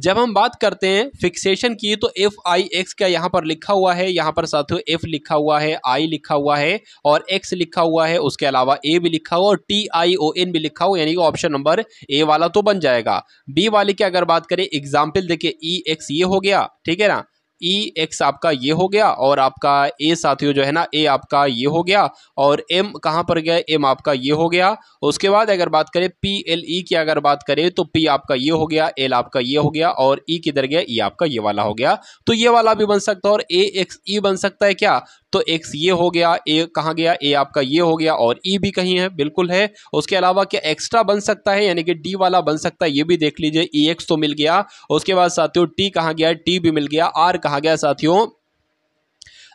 जब हम बात करते हैं फिक्सेशन की तो एफ आई एक्स का यहाँ पर लिखा हुआ है यहाँ पर साथियों एफ लिखा हुआ है आई लिखा हुआ है और एक्स लिखा हुआ है उसके अलावा ए भी लिखा हुआ और टी आई ओ एन भी लिखा हुआ यानी कि ऑप्शन नंबर ए वाला तो बन जाएगा बी वाले की अगर बात करें एग्जाम्पल देखिए ई e, एक्स ये हो गया ठीक है ना ई e, एक्स आपका ये हो गया और आपका ए साथियों जो है ना ए आपका ये हो गया और एम कहाँ पर गया एम आपका ये हो गया उसके बाद अगर बात करें पी एल ई की अगर बात करें तो पी आपका ये हो गया एल आपका ये हो गया और ई e किधर गया ई e आपका ये वाला हो गया तो ये वाला भी बन सकता है और ए एक्स ई बन सकता है क्या तो एक्स ये हो गया ए कहाँ गया ए आपका ये हो गया और ई e भी कहीं है बिल्कुल है उसके अलावा क्या एक्स्ट्रा बन सकता है यानी कि डी वाला बन सकता है ये भी देख लीजिए ई e एक्स तो मिल गया उसके बाद साथियों टी कहाँ गया टी भी मिल गया आर कहाँ गया साथियों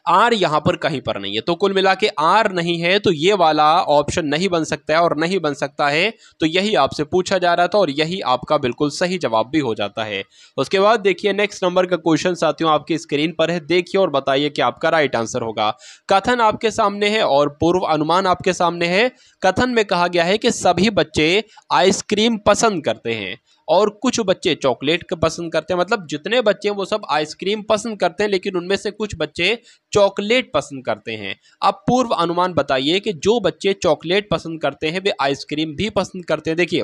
आर यहां पर कहीं पर नहीं है तो कुल मिला के आर नहीं है तो ये वाला ऑप्शन नहीं बन सकता है और नहीं बन सकता है तो यही आपसे पूछा जा रहा था और यही आपका बिल्कुल सही जवाब भी हो जाता है उसके बाद देखिए नेक्स्ट नंबर का क्वेश्चन साथियों आपकी स्क्रीन पर है देखिए और बताइए कि आपका राइट आंसर होगा कथन आपके सामने है और पूर्व अनुमान आपके सामने है कथन में कहा गया है कि सभी बच्चे आइसक्रीम पसंद करते हैं और कुछ बच्चे चॉकलेट पसंद करते हैं मतलब जितने बच्चे हैं वो सब आइसक्रीम पसंद करते हैं लेकिन उनमें से कुछ बच्चे चॉकलेट पसंद करते हैं अब पूर्व अनुमान बताइए कि जो बच्चे चॉकलेट पसंद करते हैं वे आइसक्रीम भी पसंद करते हैं देखिए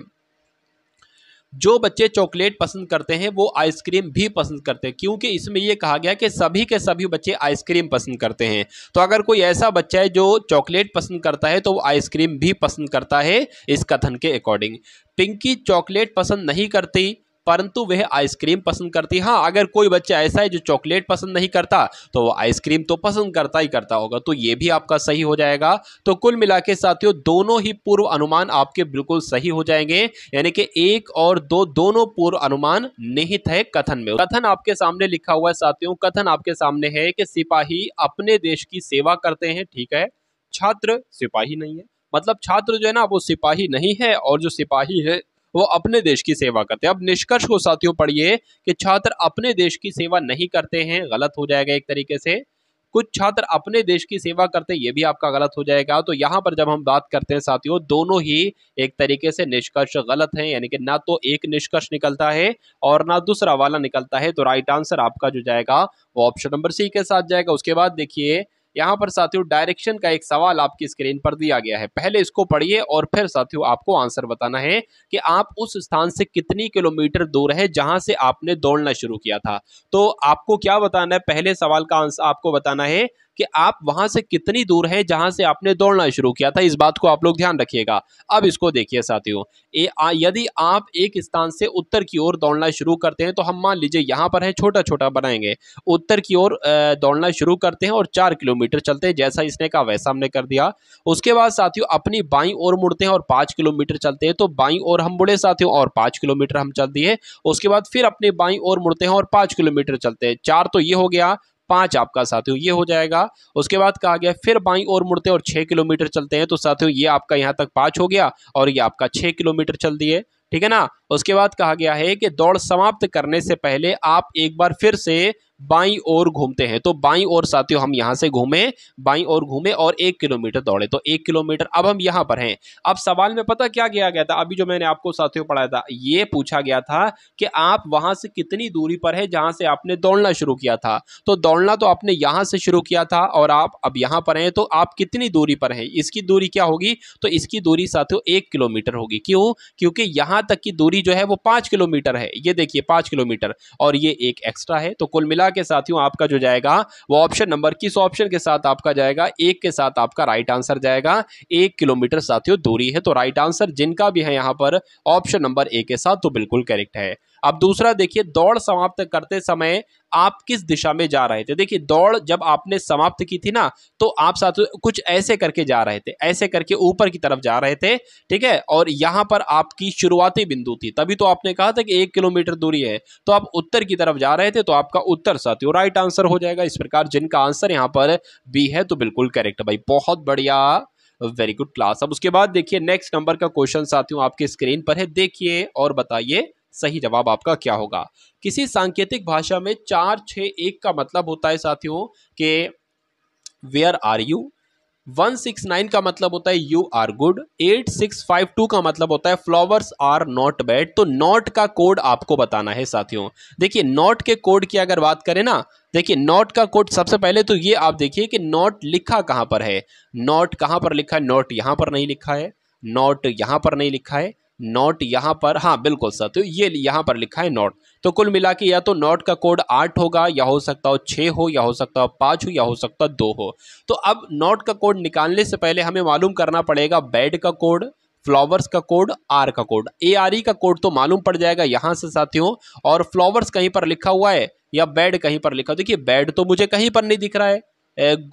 जो बच्चे चॉकलेट पसंद करते हैं वो आइसक्रीम भी पसंद करते हैं क्योंकि इसमें ये कहा गया कि सभी के सभी बच्चे आइसक्रीम पसंद करते हैं तो अगर कोई ऐसा बच्चा है जो चॉकलेट पसंद करता है तो वो आइसक्रीम भी पसंद करता है इस कथन के अकॉर्डिंग पिंकी चॉकलेट पसंद नहीं करती परंतु वह आइसक्रीम पसंद करती हाँ अगर कोई बच्चा ऐसा है जो चॉकलेट पसंद नहीं करता तो वह आइसक्रीम तो पसंद करता ही करता होगा तो ये भी आपका सही हो जाएगा तो कुल मिला के साथियों दोनों ही पूर्व अनुमान आपके बिल्कुल सही हो जाएंगे यानी कि एक और दो दोनों पूर्व अनुमान निहित है कथन में कथन आपके सामने लिखा हुआ है साथियों कथन आपके सामने है कि सिपाही अपने देश की सेवा करते हैं ठीक है छात्र सिपाही नहीं है मतलब छात्र जो है ना वो सिपाही नहीं है और जो सिपाही है वो अपने देश की सेवा करते हैं अब निष्कर्ष को साथियों पढ़िए कि छात्र अपने देश की सेवा नहीं करते हैं गलत हो जाएगा एक तरीके से कुछ छात्र अपने देश की सेवा करते हैं ये भी आपका गलत हो जाएगा तो यहाँ पर जब हम बात करते हैं साथियों दोनों ही एक तरीके से निष्कर्ष गलत हैं यानी कि ना तो एक निष्कर्ष निकलता है और ना दूसरा वाला निकलता है तो राइट आंसर आपका जो जाएगा वो ऑप्शन नंबर सी के साथ जाएगा उसके बाद देखिए यहाँ पर साथियों डायरेक्शन का एक सवाल आपकी स्क्रीन पर दिया गया है पहले इसको पढ़िए और फिर साथियों आपको आंसर बताना है कि आप उस स्थान से कितनी किलोमीटर दूर है जहां से आपने दौड़ना शुरू किया था तो आपको क्या बताना है पहले सवाल का आंसर आपको बताना है कि आप वहां से कितनी दूर हैं जहां से आपने दौड़ना शुरू किया था इस बात को आप लोग ध्यान रखिएगा अब इसको देखिए साथियों यदि आप एक स्थान से उत्तर की ओर दौड़ना शुरू करते हैं तो हम मान लीजिए यहाँ पर है छोटा छोटा बनाएंगे उत्तर की ओर दौड़ना शुरू करते हैं और चार किलोमीटर चलते हैं जैसा इसने कहा वैसा हमने कर दिया उसके बाद साथियों अपनी बाई ओर मुड़ते हैं और पांच किलोमीटर चलते हैं तो बाई ओर हम मुड़े साथियों और पांच किलोमीटर हम चल दिए उसके बाद फिर अपने बाई ओर मुड़ते हैं और पांच किलोमीटर चलते हैं चार तो ये हो गया पांच आपका साथियों ये हो जाएगा उसके बाद कहा गया फिर बाई और मुड़ते और छह किलोमीटर चलते हैं तो साथियों ये आपका यहाँ तक पांच हो गया और ये आपका छह किलोमीटर चल दिए ठीक है ना उसके बाद कहा गया है कि दौड़ समाप्त करने से पहले आप एक बार फिर से बाई और घूमते हैं तो बाई और साथियों हम यहां से घूमे बाई और घूमे और एक किलोमीटर दौड़े तो एक किलोमीटर अब हम यहां पर हैं अब सवाल में पता क्या किया गया था अभी जो मैंने आपको साथियों पढ़ाया था ये पूछा गया था कि आप वहां से कितनी दूरी पर है जहां से आपने दौड़ना शुरू किया था तो दौड़ना तो आपने यहां से शुरू किया था और आप अब यहां पर हैं तो आप कितनी दूरी पर हैं इसकी दूरी क्या होगी तो इसकी दूरी साथियों एक किलोमीटर होगी क्यों क्योंकि यहां तक की दूरी जो है वो पांच किलोमीटर है ये देखिए पांच किलोमीटर और ये एक एक्स्ट्रा है तो कुल मिला अगला के साथियों आपका जो जाएगा वो ऑप्शन नंबर किस ऑप्शन के साथ आपका जाएगा एक के साथ आपका राइट आंसर जाएगा एक किलोमीटर साथियों दूरी है तो राइट आंसर जिनका भी है यहां पर ऑप्शन नंबर ए के साथ तो बिल्कुल करेक्ट है अब दूसरा देखिए दौड़ समाप्त करते समय आप किस दिशा में जा रहे थे देखिए दौड़ जब आपने समाप्त की थी ना तो आप साथ कुछ ऐसे करके जा रहे थे ऐसे करके ऊपर की तरफ जा रहे थे ठीक है और यहाँ पर आपकी शुरुआती बिंदु थी तभी तो आपने कहा था कि एक किलोमीटर दूरी है तो आप उत्तर की तरफ जा रहे थे तो आपका उत्तर साथियों राइट आंसर हो जाएगा इस प्रकार जिनका आंसर यहाँ पर बी है तो बिल्कुल करेक्ट भाई बहुत बढ़िया वेरी गुड क्लास अब उसके बाद देखिए नेक्स्ट नंबर का क्वेश्चन साथियों आपके स्क्रीन पर है देखिए और बताइए सही जवाब आपका क्या होगा किसी सांकेतिक भाषा में चार छ एक का मतलब होता है साथियों के where are you one six nine का मतलब होता है you are good at six five two का मतलब होता है फ्लावर्स आर नॉट बैड तो नॉट का कोड आपको बताना है साथियों देखिए नॉट के कोड की अगर बात करें ना देखिए नॉट का कोड सबसे पहले तो ये आप देखिए कि नॉट लिखा कहां पर है नॉट कहां पर लिखा है नॉट यहां पर नहीं लिखा है नॉट यहां पर नहीं लिखा है नॉट यहाँ पर हाँ बिल्कुल सर तो ये यहाँ पर लिखा है नॉट तो कुल मिला के या तो नॉट का कोड आठ होगा या हो सकता हो छः हो या हो सकता हो पाँच हो या हो सकता हो दो हो तो अब नॉट का कोड निकालने से पहले हमें मालूम करना पड़ेगा बेड का कोड फ्लावर्स का कोड आर का कोड ए आर ई का कोड तो मालूम पड़ जाएगा यहाँ से साथियों और फ्लावर्स कहीं पर लिखा हुआ है या बेड कहीं पर लिखा देखिए बेड तो मुझे कहीं पर नहीं दिख रहा है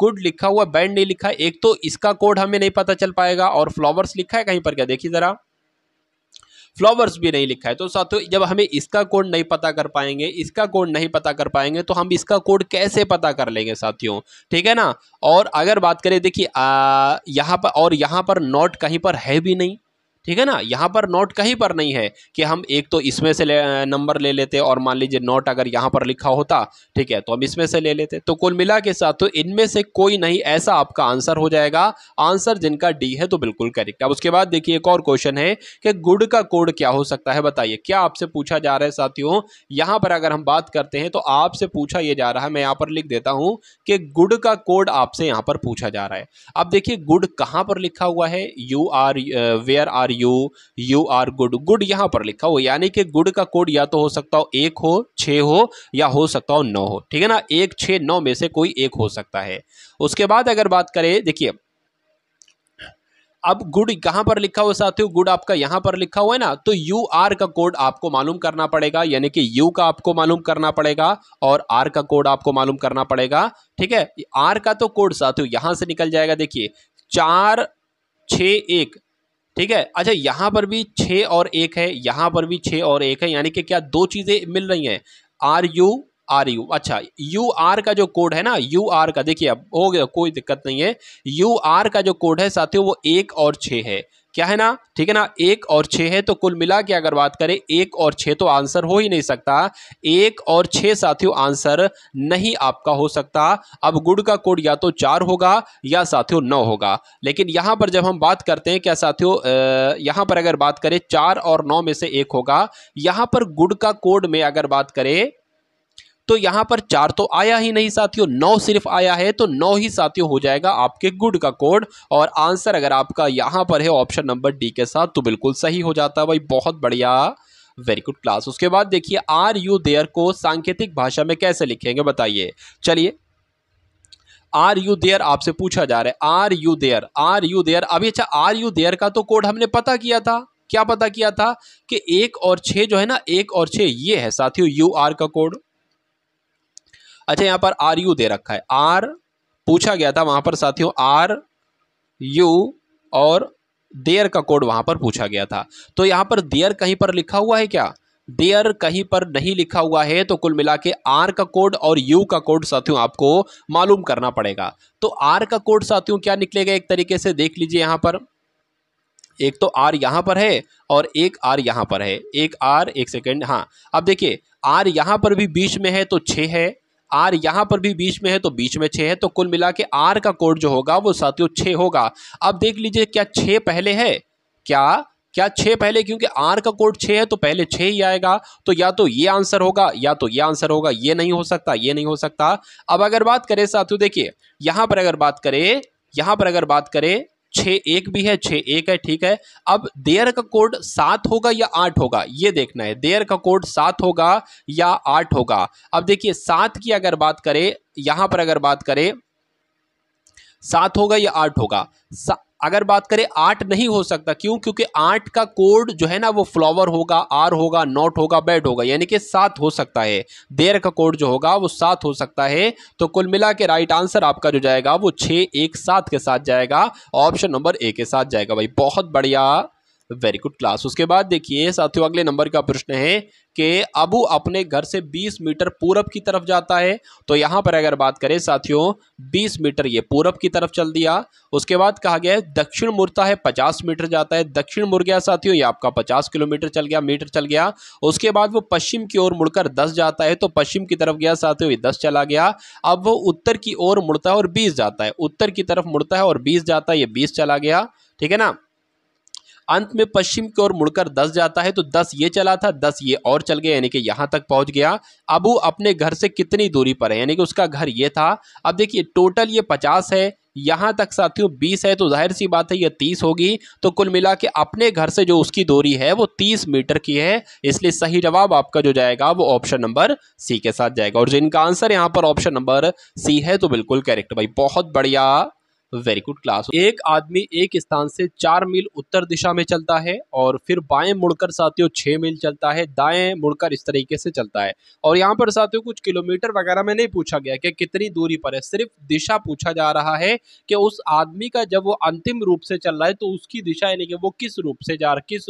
गुड लिखा हुआ बैंड नहीं लिखा एक तो इसका कोड हमें नहीं पता चल पाएगा और फ्लावर्स लिखा है कहीं पर क्या देखिए ज़रा फ्लावर्स भी नहीं लिखा है तो साथियों जब हमें इसका कोड नहीं पता कर पाएंगे इसका कोड नहीं पता कर पाएंगे तो हम इसका कोड कैसे पता कर लेंगे साथियों ठीक है ना और अगर बात करें देखिए यहाँ पर और यहाँ पर नॉट कहीं पर है भी नहीं ठीक है ना यहाँ पर नोट कहीं पर नहीं है कि हम एक तो इसमें से ले, नंबर ले लेते और मान लीजिए नोट अगर यहाँ पर लिखा होता ठीक है तो हम इसमें से ले लेते तो कुल मिला के साथ तो इनमें से कोई नहीं ऐसा आपका आंसर हो जाएगा आंसर जिनका डी है तो बिल्कुल करेक्ट अब उसके बाद देखिए एक और क्वेश्चन है कि गुड़ का कोड क्या हो सकता है बताइए क्या आपसे पूछा जा रहा है साथियों यहाँ पर अगर हम बात करते हैं तो आपसे पूछा यह जा रहा है मैं यहाँ पर लिख देता हूँ कि गुड़ का कोड आपसे यहाँ पर पूछा जा रहा है अब देखिए गुड़ कहाँ पर लिखा हुआ है you are where are you you are good good यहां पर लिखा हो यानी कि गुड का कोड या तो हो सकता हो एक हो छ हो या हो सकता हो नौ हो ठीक है ना एक छ नौ में से कोई एक हो सकता है उसके बाद अगर बात करें देखिए अब गुड कहां पर लिखा हुआ साथियों गुड आपका यहां पर लिखा हुआ है ना तो यू आर का कोड आपको मालूम करना पड़ेगा यानी कि यू का आपको मालूम करना पड़ेगा और आर का कोड आपको मालूम करना पड़ेगा ठीक है आर का तो कोड साथियों यहां से निकल जाएगा देखिए चार छ एक ठीक है अच्छा यहाँ पर भी छः और एक है यहाँ पर भी छः और एक है यानी कि क्या दो चीज़ें मिल रही हैं आर यू आर यू अच्छा यू आर का जो कोड है ना यू आर का देखिए अब हो गया कोई दिक्कत नहीं है यू आर का जो कोड है साथियों वो एक और छः है क्या है ना ठीक है ना एक और छः है तो कुल मिला के अगर बात करें एक और छः तो आंसर हो ही नहीं सकता एक और छः साथियों आंसर नहीं आपका हो सकता अब गुड़ का कोड या तो चार होगा या साथियों नौ होगा लेकिन यहाँ पर जब हम बात करते हैं क्या साथियों यहाँ पर अगर बात करें चार और नौ में से एक होगा यहाँ पर गुड़ का कोड में अगर बात करें तो यहां पर चार तो आया ही नहीं साथियों नौ सिर्फ आया है तो नौ ही साथियों हो जाएगा आपके गुड का कोड और आंसर अगर आपका यहां पर है ऑप्शन नंबर डी के साथ तो बिल्कुल सही हो जाता है भाई बहुत बढ़िया वेरी गुड क्लास उसके बाद देखिए आर यू देयर को सांकेतिक भाषा में कैसे लिखेंगे बताइए चलिए आर यू देयर आपसे पूछा जा रहा है are you there are you there अभी अच्छा आर यू देयर का तो कोड हमने पता किया था क्या पता किया था कि एक और छे जो है ना एक और छे ये है साथियों यू आर का कोड अच्छा यहाँ पर आर यू दे रखा है आर पूछा गया था वहाँ पर साथियों आर यू और देयर का कोड वहाँ पर पूछा गया था तो यहाँ पर देयर कहीं पर लिखा हुआ है क्या देयर कहीं पर नहीं लिखा हुआ है तो कुल मिला के आर का कोड और यू का कोड साथियों आपको मालूम करना पड़ेगा तो आर का कोड साथियों क्या निकलेगा एक तरीके से देख लीजिए यहाँ पर एक तो आर यहाँ पर है और एक आर यहाँ पर है एक आर एक सेकेंड हाँ अब देखिए आर यहाँ पर भी बीच में है तो छः है आर यहां पर भी बीच में है तो बीच में छे है तो कुल मिला के आर का कोड जो होगा वो साथियों छह होगा अब देख लीजिए क्या छह पहले है क्या क्या छह पहले क्योंकि आर का कोड छह है तो पहले छह ही आएगा तो या तो ये आंसर होगा या तो ये आंसर होगा ये नहीं हो सकता ये नहीं हो सकता अब अगर बात करें साथियों देखिए यहां पर अगर बात करें यहां पर अगर बात करें छः एक भी है छः एक है ठीक है अब देयर का कोड सात होगा या आठ होगा ये देखना है देयर का कोड सात होगा या आठ होगा अब देखिए सात की अगर बात करें यहाँ पर अगर बात करें सात होगा या आठ होगा अगर बात करें आर्ट नहीं हो सकता क्यों क्योंकि आर्ट का कोड जो है ना वो फ्लावर होगा आर होगा नॉट होगा बैड होगा यानी कि सात हो सकता है देर का कोड जो होगा वो सात हो सकता है तो कुल मिला के राइट आंसर आपका जो जाएगा वो छः एक सात के साथ जाएगा ऑप्शन नंबर ए के साथ जाएगा भाई बहुत बढ़िया वेरी गुड क्लास उसके बाद देखिए साथियों अगले नंबर का प्रश्न है कि अबू अपने घर से 20 मीटर पूरब की तरफ जाता है तो यहाँ पर अगर बात करें साथियों 20 मीटर ये पूरब की तरफ चल दिया उसके बाद कहा गया है दक्षिण मुड़ता है 50 मीटर जाता है दक्षिण मुड़ गया साथियों ये आपका 50 किलोमीटर चल गया मीटर चल गया उसके बाद वो पश्चिम की ओर मुड़कर दस जाता है तो पश्चिम की तरफ गया साथियों ये दस चला गया अब वो उत्तर की ओर मुड़ता है और बीस जाता है उत्तर की तरफ मुड़ता है और बीस जाता है ये बीस चला गया ठीक है ना अंत में पश्चिम की ओर मुड़कर दस जाता है तो दस ये चला था दस ये और चल गया यानी कि यहां तक पहुंच गया अब वो अपने घर से कितनी दूरी पर है यानी कि उसका घर ये था अब देखिए टोटल ये पचास है यहाँ तक साथियों बीस है तो जाहिर सी बात है ये तीस होगी तो कुल मिला के अपने घर से जो उसकी दूरी है वो तीस मीटर की है इसलिए सही जवाब आपका जो जाएगा वो ऑप्शन नंबर सी के साथ जाएगा और जिनका आंसर यहाँ पर ऑप्शन नंबर सी है तो बिल्कुल करेक्ट भाई बहुत बढ़िया वेरी गुड क्लास एक आदमी एक स्थान से चार मील उत्तर दिशा में चलता है और फिर बाएं मुड़कर साथियों छह मील चलता है दाएं मुड़कर इस तरीके से चलता है और यहाँ पर साथियों कुछ किलोमीटर वगैरह में नहीं पूछा गया कि कितनी दूरी पर है सिर्फ दिशा पूछा जा रहा है कि उस आदमी का जब वो अंतिम रूप से चल रहा है तो उसकी दिशा यानी कि वो किस रूप से जा रहा किस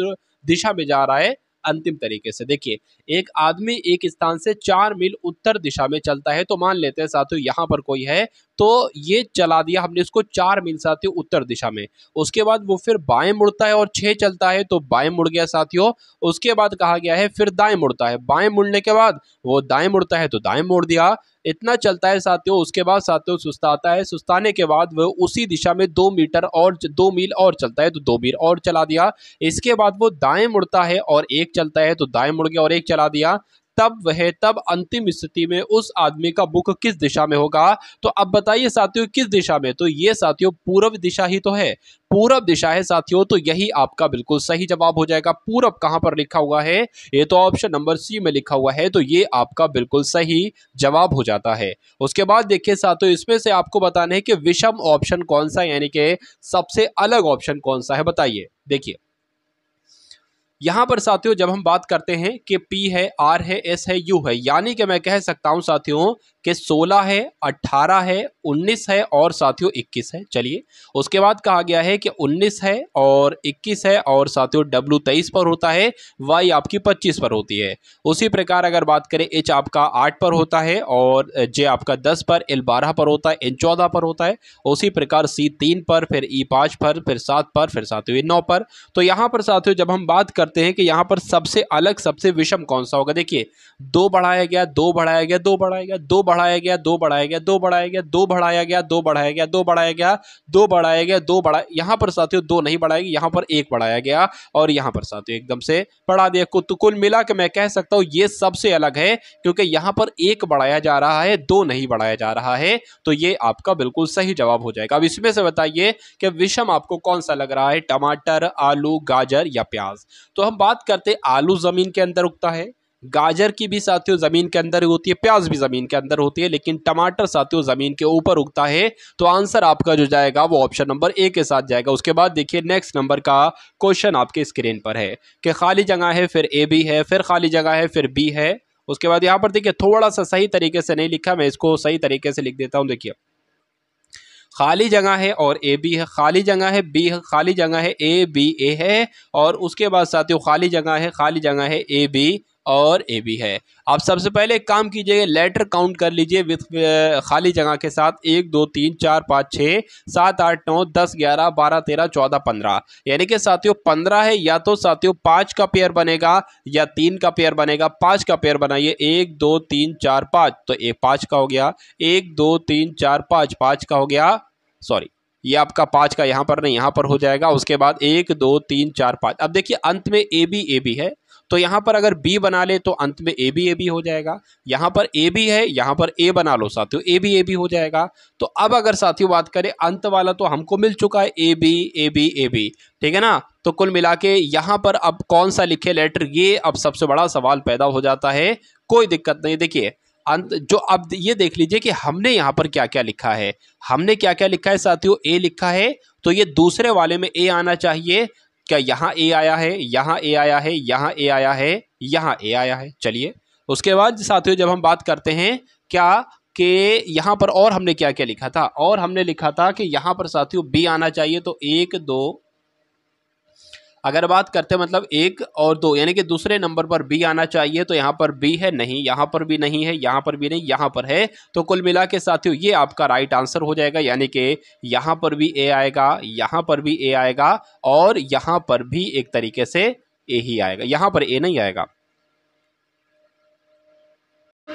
दिशा में जा रहा है अंतिम तरीके से देखिए एक आदमी एक स्थान से चार मील उत्तर दिशा में चलता है तो मान लेते हैं साथियों यहाँ पर कोई है तो ये चला दिया हमने इसको चार मील साथियों उत्तर दिशा में उसके बाद वो फिर बाएं मुड़ता है और छह चलता है तो बाएं मुड़ गया साथियों उसके बाद कहा गया है फिर दाएं मुड़ता है बाएं मुड़ने के बाद वो दाएं मुड़ता है तो दाएं मुड़ दिया इतना चलता है साथियों उसके बाद साथियों सुस्ताता है सुस्ताने के बाद वह उसी दिशा में दो मीटर और दो मील और चलता है तो दो मील और चला दिया इसके बाद वो दाएं मुड़ता है और एक चलता है तो दाएं मुड़ गया और एक चला दिया तब वह तब अंतिम स्थिति में उस आदमी का मुख किस दिशा में होगा तो अब बताइए साथियों किस दिशा में तो ये साथियों पूर्व दिशा ही तो है पूरब दिशा है साथियों तो यही आपका बिल्कुल सही जवाब हो जाएगा पूरब कहां पर लिखा हुआ है ये तो ऑप्शन नंबर सी में लिखा हुआ है तो ये आपका बिल्कुल सही जवाब हो जाता है उसके बाद देखिए साथियों इसमें से आपको बताना है कि विषम ऑप्शन कौन सा यानी कि सबसे अलग ऑप्शन कौन सा है बताइए देखिए यहां पर साथियों जब हम बात करते हैं कि पी है आर है एस है यू है यानी कि मैं कह सकता हूँ साथियों कि 16 है 18 है 19 है और साथियों 21 है चलिए उसके बाद कहा गया है कि 19 है और 21 है और साथियों W 23 पर होता है वाई आपकी 25 पर होती है उसी प्रकार अगर बात करें एच आपका 8 पर होता है और जे आपका 10 पर एल 12 पर होता है एन 14 पर होता है उसी प्रकार सी तीन पर फिर ई e पांच पर फिर सात पर फिर साथियों e नौ पर तो यहाँ पर साथियों जब हम बात करते सकते हैं कि यहाँ पर सबसे अलग सबसे विषम कौन सा होगा देखिए दो बढ़ाया गया दो बढ़ाया गया दो बढ़ाया गया दो बढ़ाया गया दो बढ़ाया गया दो बढ़ाया गया दो बढ़ाया गया दो बढ़ाया गया दो बढ़ाया गया दो बढ़ाया गया दो बढ़ाया यहाँ पर साथियों दो नहीं बढ़ाया गया यहाँ पर एक बढ़ाया गया और यहाँ पर साथियों एकदम से बढ़ा दिया तो कुल मिला के मैं कह सकता हूँ ये सबसे अलग है क्योंकि यहाँ पर एक बढ़ाया जा रहा है दो नहीं बढ़ाया जा रहा है तो ये आपका बिल्कुल सही जवाब हो जाएगा अब इसमें से बताइए कि विषम आपको कौन सा लग रहा है टमाटर आलू गाजर या प्याज तो हम बात करते हैं आलू ज़मीन के अंदर उगता है गाजर की भी साथियों ज़मीन के अंदर होती है प्याज भी ज़मीन के अंदर होती है लेकिन टमाटर साथियों ज़मीन के ऊपर उगता है तो आंसर आपका जो जाएगा वो ऑप्शन नंबर ए के साथ जाएगा उसके बाद देखिए नेक्स्ट नंबर का क्वेश्चन आपके स्क्रीन पर है कि खाली जगह है फिर ए भी है फिर खाली जगह है फिर बी है उसके बाद यहाँ पर देखिए थोड़ा सा सही तरीके से नहीं लिखा मैं इसको सही तरीके से लिख देता हूँ देखिए खाली जगह है और ए बी है खाली जगह है बी है खाली जगह है ए बी ए है और उसके बाद साथियों खाली जगह है खाली जगह है ए बी और ए भी है आप सबसे पहले एक काम कीजिए लेटर काउंट कर लीजिए विथ uh, खाली जगह के साथ एक दो तीन चार पाँच छः सात आठ नौ दस ग्यारह बारह तेरह चौदह पंद्रह यानी कि साथियों पंद्रह है या तो साथियों पाँच का पेयर बनेगा या तीन का पेयर बनेगा पाँच का पेयर बनाइए एक दो तीन चार पाँच तो एक पाँच का हो गया एक दो तीन चार पाँच पाँच का हो गया सॉरी ये आपका पाँच का यहाँ पर नहीं यहाँ पर हो जाएगा उसके बाद एक दो तीन चार पाँच अब देखिए अंत में ए बी ए बी है तो यहाँ पर अगर बी बना ले तो अंत में ए बी ए बी हो जाएगा यहाँ पर ए बी है यहाँ पर ए बना लो साथियों ए बी ए बी हो जाएगा तो अब अगर साथियों बात करें अंत वाला तो हमको मिल चुका है A B A B A B ठीक है ना तो कुल मिला के यहाँ पर अब कौन सा लिखे लेटर ये अब सबसे बड़ा सवाल पैदा हो जाता है कोई दिक्कत नहीं देखिए अंत जो अब ये देख लीजिए कि हमने यहाँ पर क्या क्या लिखा है हमने क्या क्या लिखा है साथियों ए लिखा है तो ये दूसरे वाले में ए आना चाहिए क्या यहाँ ए आया है यहाँ ए आया है यहाँ ए आया है यहाँ ए आया है चलिए उसके बाद साथियों जब हम बात करते हैं क्या कि यहाँ पर और हमने क्या क्या लिखा था और हमने लिखा था कि यहाँ पर साथियों बी आना चाहिए तो एक दो अगर बात करते हैं मतलब एक और दो यानी कि दूसरे नंबर पर बी आना चाहिए तो यहाँ पर बी है नहीं यहाँ पर भी नहीं है यहाँ पर भी नहीं यहाँ पर है तो कुल मिला के साथियों ये आपका राइट आंसर हो जाएगा यानी कि यहाँ पर भी ए आएगा यहाँ पर भी ए आएगा और यहाँ पर भी एक तरीके से ए ही आएगा यहाँ पर ए नहीं आएगा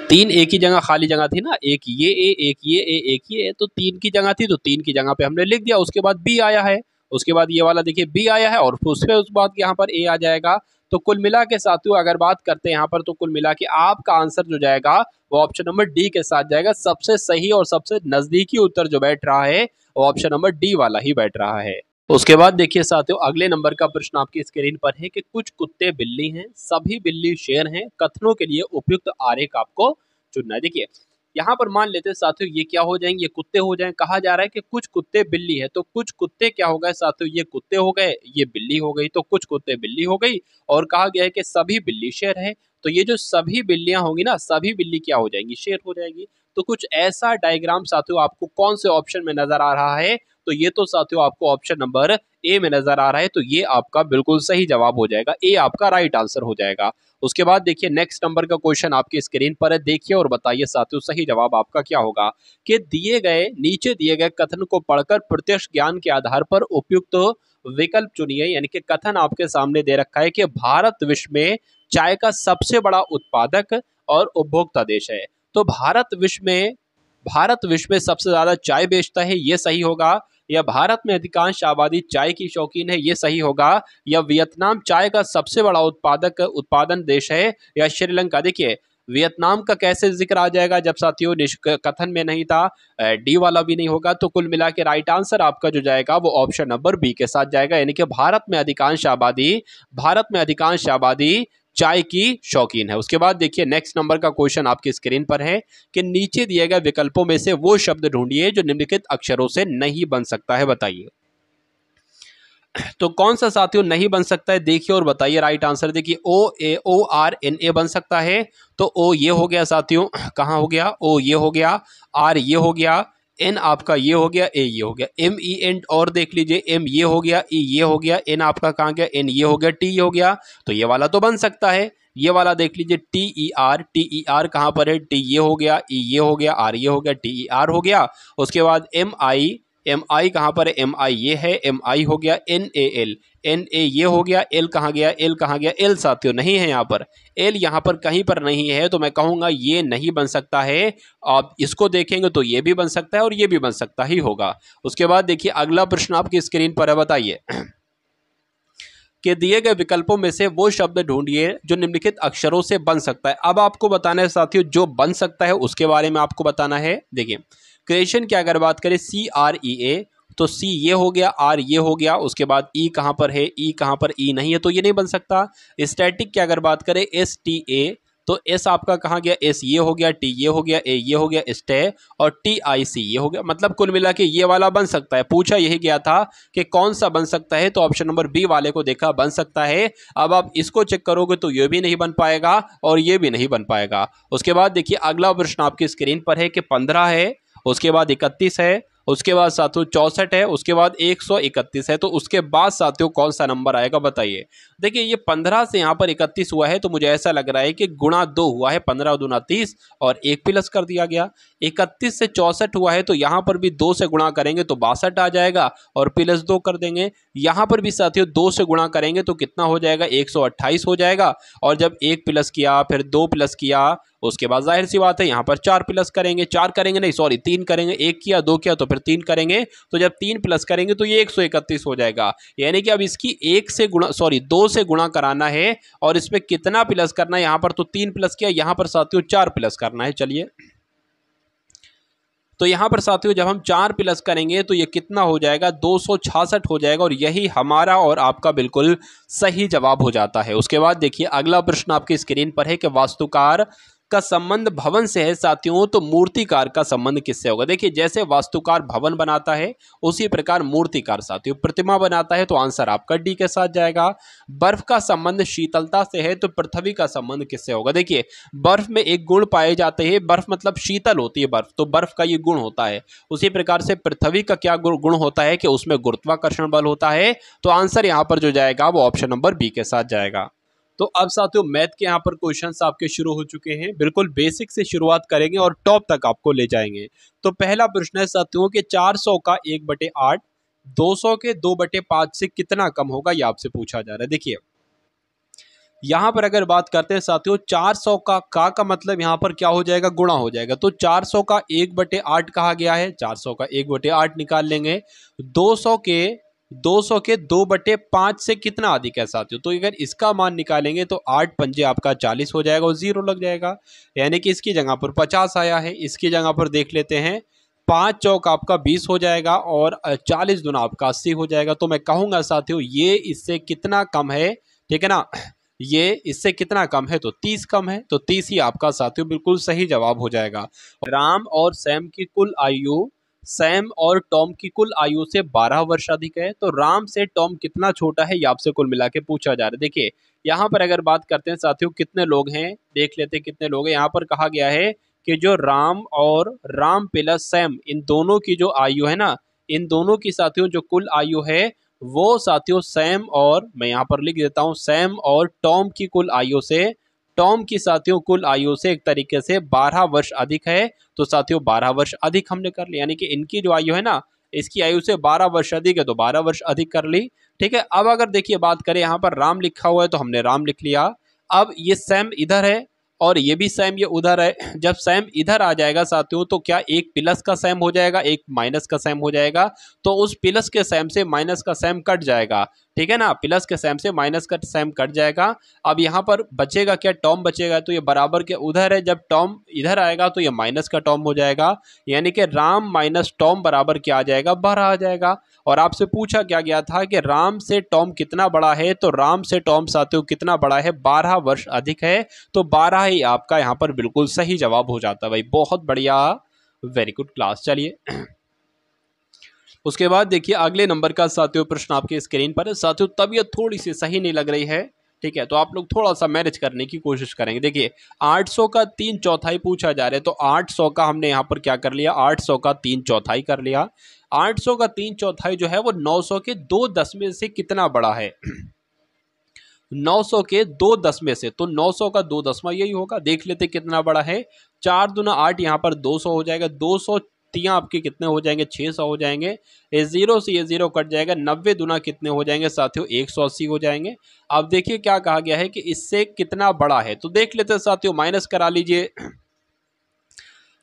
तीन एक ही जगह खाली जगह थी ना एक ये ए एक ये ए एक ये ए तो तीन की जगह थी तो तीन की जगह पे हमने लिख दिया उसके बाद बी आया है उसके बाद ये वाला देखिए बी आया है और उस पर उस बाद यहाँ पर ए आ जाएगा तो कुल मिला के साथियों अगर बात करते हैं यहाँ पर तो कुल मिला के आपका आंसर जो जाएगा वो ऑप्शन नंबर डी के साथ जाएगा सबसे सही और सबसे नज़दीकी उत्तर जो बैठ रहा है वो ऑप्शन नंबर डी वाला ही बैठ रहा है उसके बाद देखिए साथियों अगले नंबर का प्रश्न आपकी स्क्रीन पर है कि कुछ कुत्ते बिल्ली हैं सभी बिल्ली शेर हैं कथनों के लिए उपयुक्त आरेख आपको चुनना है देखिए यहाँ पर मान लेते हैं साथियों ये क्या हो जाएंगे ये कुत्ते हो जाएंगे कहा जा रहा है कि कुछ कुत्ते बिल्ली है तो कुछ कुत्ते क्या हो गए साथियों ये कुत्ते हो गए ये बिल्ली हो गई तो कुछ कुत्ते बिल्ली हो गई और कहा गया है कि सभी बिल्ली शेर है तो ये जो सभी बिल्लियां होंगी ना सभी बिल्ली क्या हो जाएंगी शेर हो जाएगी तो कुछ ऐसा डायग्राम साथियों आपको कौन से ऑप्शन में नजर आ रहा है तो ये तो साथियों आपको ऑप्शन नंबर ए में नजर आ रहा है तो ये आपका बिल्कुल सही जवाब हो जाएगा ए आपका राइट आंसर हो जाएगा उसके बाद देखिए नेक्स्ट नंबर का क्वेश्चन आपके स्क्रीन पर है देखिए और बताइए साथियों सही जवाब आपका क्या होगा कि दिए गए नीचे दिए गए कथन को पढ़कर प्रत्यक्ष ज्ञान के आधार पर उपयुक्त तो विकल्प चुनिए यानी कि कथन आपके सामने दे रखा है कि भारत विश्व में चाय का सबसे बड़ा उत्पादक और उपभोक्ता देश है तो भारत विश्व में भारत विश्व में सबसे ज़्यादा चाय बेचता है ये सही होगा या भारत में अधिकांश आबादी चाय की शौकीन है ये सही होगा या वियतनाम चाय का सबसे बड़ा उत्पादक उत्पादन देश है या श्रीलंका देखिए वियतनाम का कैसे जिक्र आ जाएगा जब साथियों कथन में नहीं था डी वाला भी नहीं होगा तो कुल मिला के राइट आंसर आपका जो जाएगा वो ऑप्शन नंबर बी के साथ जाएगा यानी कि भारत में अधिकांश आबादी भारत में अधिकांश आबादी चाय की शौकीन है उसके बाद देखिए नेक्स्ट नंबर का क्वेश्चन आपकी स्क्रीन पर है कि नीचे दिए गए विकल्पों में से वो शब्द ढूंढिए जो निम्नलिखित अक्षरों से नहीं बन सकता है बताइए तो कौन सा साथियों नहीं बन सकता है देखिए और बताइए राइट आंसर देखिए ओ ए ओ आर एन ए बन सकता है तो ओ ये हो गया साथियों कहाँ हो गया ओ ये हो गया आर ये हो गया एन आपका ये हो गया ए ये हो गया एम ई एंड और देख लीजिए एम ये हो गया ई ये हो गया एन आपका कहाँ गया एन ये हो गया टी ये हो गया तो ये वाला तो बन सकता है ये वाला देख लीजिए T E R T E R कहाँ पर है टी ये हो गया ई ये हो गया आर ये हो गया टी ई आर हो गया उसके बाद एम आई एम आई कहाँ पर है एम आई ये है एम आई हो गया N A L N A ये हो गया एल कहाँ गया एल कहाँ गया एल साथियों नहीं है यहाँ पर एल यहाँ पर कहीं पर नहीं है तो मैं कहूँगा ये नहीं बन सकता है आप इसको देखेंगे तो ये भी बन सकता है और ये भी बन सकता ही होगा उसके बाद देखिए अगला प्रश्न आपकी स्क्रीन पर है बताइए के दिए गए विकल्पों में से वो शब्द ढूंढिए जो निम्नलिखित अक्षरों से बन सकता है अब आपको बताना है साथियों जो बन सकता है उसके बारे में आपको बताना है देखिए क्रिएशन की अगर बात करें सी आर ई ए तो सी ये हो गया आर ये हो गया उसके बाद ई e कहाँ पर है ई e कहाँ पर ई e नहीं है तो ये नहीं बन सकता स्टैटिक की अगर बात करें एस टी ए तो एस आपका कहाँ गया एस ये हो गया टी ये हो गया ए ये हो गया स्टे और टी आई सी ये हो गया मतलब कुल मिला के ये वाला बन सकता है पूछा यही गया था कि कौन सा बन सकता है तो ऑप्शन नंबर बी वाले को देखा बन सकता है अब आप इसको चेक करोगे तो ये भी नहीं बन पाएगा और ये भी नहीं बन पाएगा उसके बाद देखिए अगला प्रश्न आपकी स्क्रीन पर है कि पंद्रह है उसके बाद इकतीस है उसके बाद साथियों चौंसठ है उसके बाद एक सौ इकतीस है तो उसके बाद साथियों कौन सा नंबर आएगा बताइए देखिए ये पंद्रह से यहाँ पर इकतीस हुआ है तो मुझे ऐसा लग रहा है कि गुणा दो हुआ है पंद्रह दुना तीस और एक प्लस कर दिया गया इकतीस से चौंसठ हुआ है तो यहाँ पर भी दो से गुणा करेंगे तो बासठ आ जाएगा और प्लस दो कर देंगे यहाँ पर भी साथियों दो से गुणा करेंगे तो कितना हो जाएगा एक हो जाएगा और जब एक प्लस किया फिर दो प्लस किया उसके बाद जाहिर सी बात है यहाँ पर चार प्लस करेंगे चार करेंगे नहीं सॉरी तीन करेंगे एक किया दो किया तो फिर तीन करेंगे तो जब तीन प्लस करेंगे तो ये एक हो जाएगा यानी कि अब इसकी एक से गुणा सॉरी दो से गुणा कराना है और इसमें कितना प्लस करना है यहाँ पर तो तीन प्लस किया यहाँ पर साथियों चार प्लस करना है चलिए तो यहाँ पर साथियों जब हम चार प्लस करेंगे तो ये कितना हो जाएगा दो हो जाएगा और यही हमारा और आपका बिल्कुल सही जवाब हो जाता है उसके बाद देखिए अगला प्रश्न आपकी स्क्रीन पर है कि वास्तुकार का संबंध भवन से है साथियों तो मूर्तिकार का संबंध किससे होगा देखिए जैसे वास्तुकार भवन बनाता है उसी प्रकार मूर्तिकार साथियों प्रतिमा बनाता है तो आंसर आपका डी के साथ जाएगा बर्फ का संबंध शीतलता से है तो पृथ्वी का संबंध किससे होगा देखिए बर्फ में एक गुण पाए जाते हैं बर्फ मतलब शीतल होती है बर्फ तो बर्फ का ये गुण होता है उसी प्रकार से पृथ्वी का क्या गुण होता है कि उसमें गुरुत्वाकर्षण बल होता है तो आंसर यहाँ पर जो जाएगा वो ऑप्शन नंबर बी के साथ जाएगा तो अब साथियों मैथ के यहाँ पर क्वेश्चन आपके शुरू हो चुके हैं बिल्कुल बेसिक से शुरुआत करेंगे और टॉप तक आपको ले जाएंगे तो पहला प्रश्न है साथियों कि 400 का एक बटे आठ दो के दो बटे पांच से कितना कम होगा ये आपसे पूछा जा रहा है देखिए यहां पर अगर बात करते हैं साथियों 400 का का का मतलब यहां पर क्या हो जाएगा गुणा हो जाएगा तो 400 का एक बटे आठ कहा गया है 400 का एक बटे आठ निकाल लेंगे 200 के 200 के दो बटे पाँच से कितना अधिक है साथियों तो अगर इसका मान निकालेंगे तो आठ पंजे आपका चालीस हो जाएगा और ज़ीरो लग जाएगा यानी कि इसकी जगह पर पचास आया है इसकी जगह पर देख लेते हैं पाँच चौक आपका बीस हो जाएगा और चालीस दुना आपका अस्सी हो जाएगा तो मैं कहूँगा साथियों ये इससे कितना कम है ठीक है ना ये इससे कितना कम है तो तीस कम है तो तीस ही आपका साथियों बिल्कुल सही जवाब हो जाएगा राम और सैम की कुल आयु सैम और टॉम की कुल आयु से 12 वर्ष अधिक है तो राम से टॉम कितना छोटा है या आपसे कुल मिला के पूछा जा रहा है देखिए यहाँ पर अगर बात करते हैं साथियों कितने लोग हैं देख लेते हैं कितने लोग हैं यहाँ पर कहा गया है कि जो राम और राम प्लस सैम इन दोनों की जो आयु है ना इन दोनों की साथियों जो कुल आयु है वो साथियों सैम और मैं यहाँ पर लिख देता हूँ सैम और टॉम की कुल आयु से टॉम की साथियों कुल आयु से एक तरीके से बारह वर्ष अधिक है तो साथियों बारह वर्ष अधिक हमने कर लिया यानी कि इनकी जो आयु है ना इसकी आयु से बारह वर्ष अधिक है तो बारह वर्ष अधिक कर ली ठीक है अब अगर देखिए बात करें यहाँ पर राम लिखा हुआ है तो हमने राम लिख लिया अब ये सैम इधर है और ये भी सैम ये उधर है जब सैम इधर आ जाएगा साथियों तो क्या एक प्लस का सैम हो जाएगा एक माइनस का सैम हो जाएगा तो उस प्लस के सैम से माइनस का सैम कट जाएगा ठीक है ना प्लस के सैम से माइनस का सैम कट जाएगा अब यहाँ पर बचेगा क्या टॉम बचेगा तो ये बराबर के उधर है जब टॉम इधर आएगा तो ये माइनस का टॉम हो जाएगा यानी कि राम माइनस टॉम बराबर क्या आ जाएगा बारह आ जाएगा और आपसे पूछा क्या गया था कि राम से टॉम कितना बड़ा है तो राम से टॉम सातु कितना बड़ा है बारह वर्ष अधिक है तो बारह ही आपका यहाँ पर बिल्कुल सही जवाब हो जाता है भाई बहुत बढ़िया वेरी गुड क्लास चलिए उसके बाद देखिए अगले नंबर का साथियों प्रश्न आपके स्क्रीन पर है साथियों तबीयत थोड़ी सी सही नहीं लग रही है ठीक है तो आप लोग थोड़ा सा मैनेज करने की कोशिश करेंगे देखिए 800 का तीन चौथाई पूछा जा रहा है तो 800 का हमने यहाँ पर क्या कर लिया 800 का तीन चौथाई कर लिया 800 का तीन चौथाई जो है वो 900 के दो दसवें से कितना बड़ा है 900 के दो दसवें से तो 900 का दो दसवा यही होगा देख लेते कितना बड़ा है चार दुना आठ यहाँ पर 200 हो जाएगा 200 तियाँ आपके कितने हो जाएंगे छः सौ हो जाएंगे ये ज़ीरो से ये ज़ीरो कट जाएगा नब्बे दुना कितने हो जाएंगे साथियों एक सौ अस्सी हो जाएंगे अब देखिए क्या कहा गया है कि इससे कितना बड़ा है तो देख लेते हैं साथियों माइनस करा लीजिए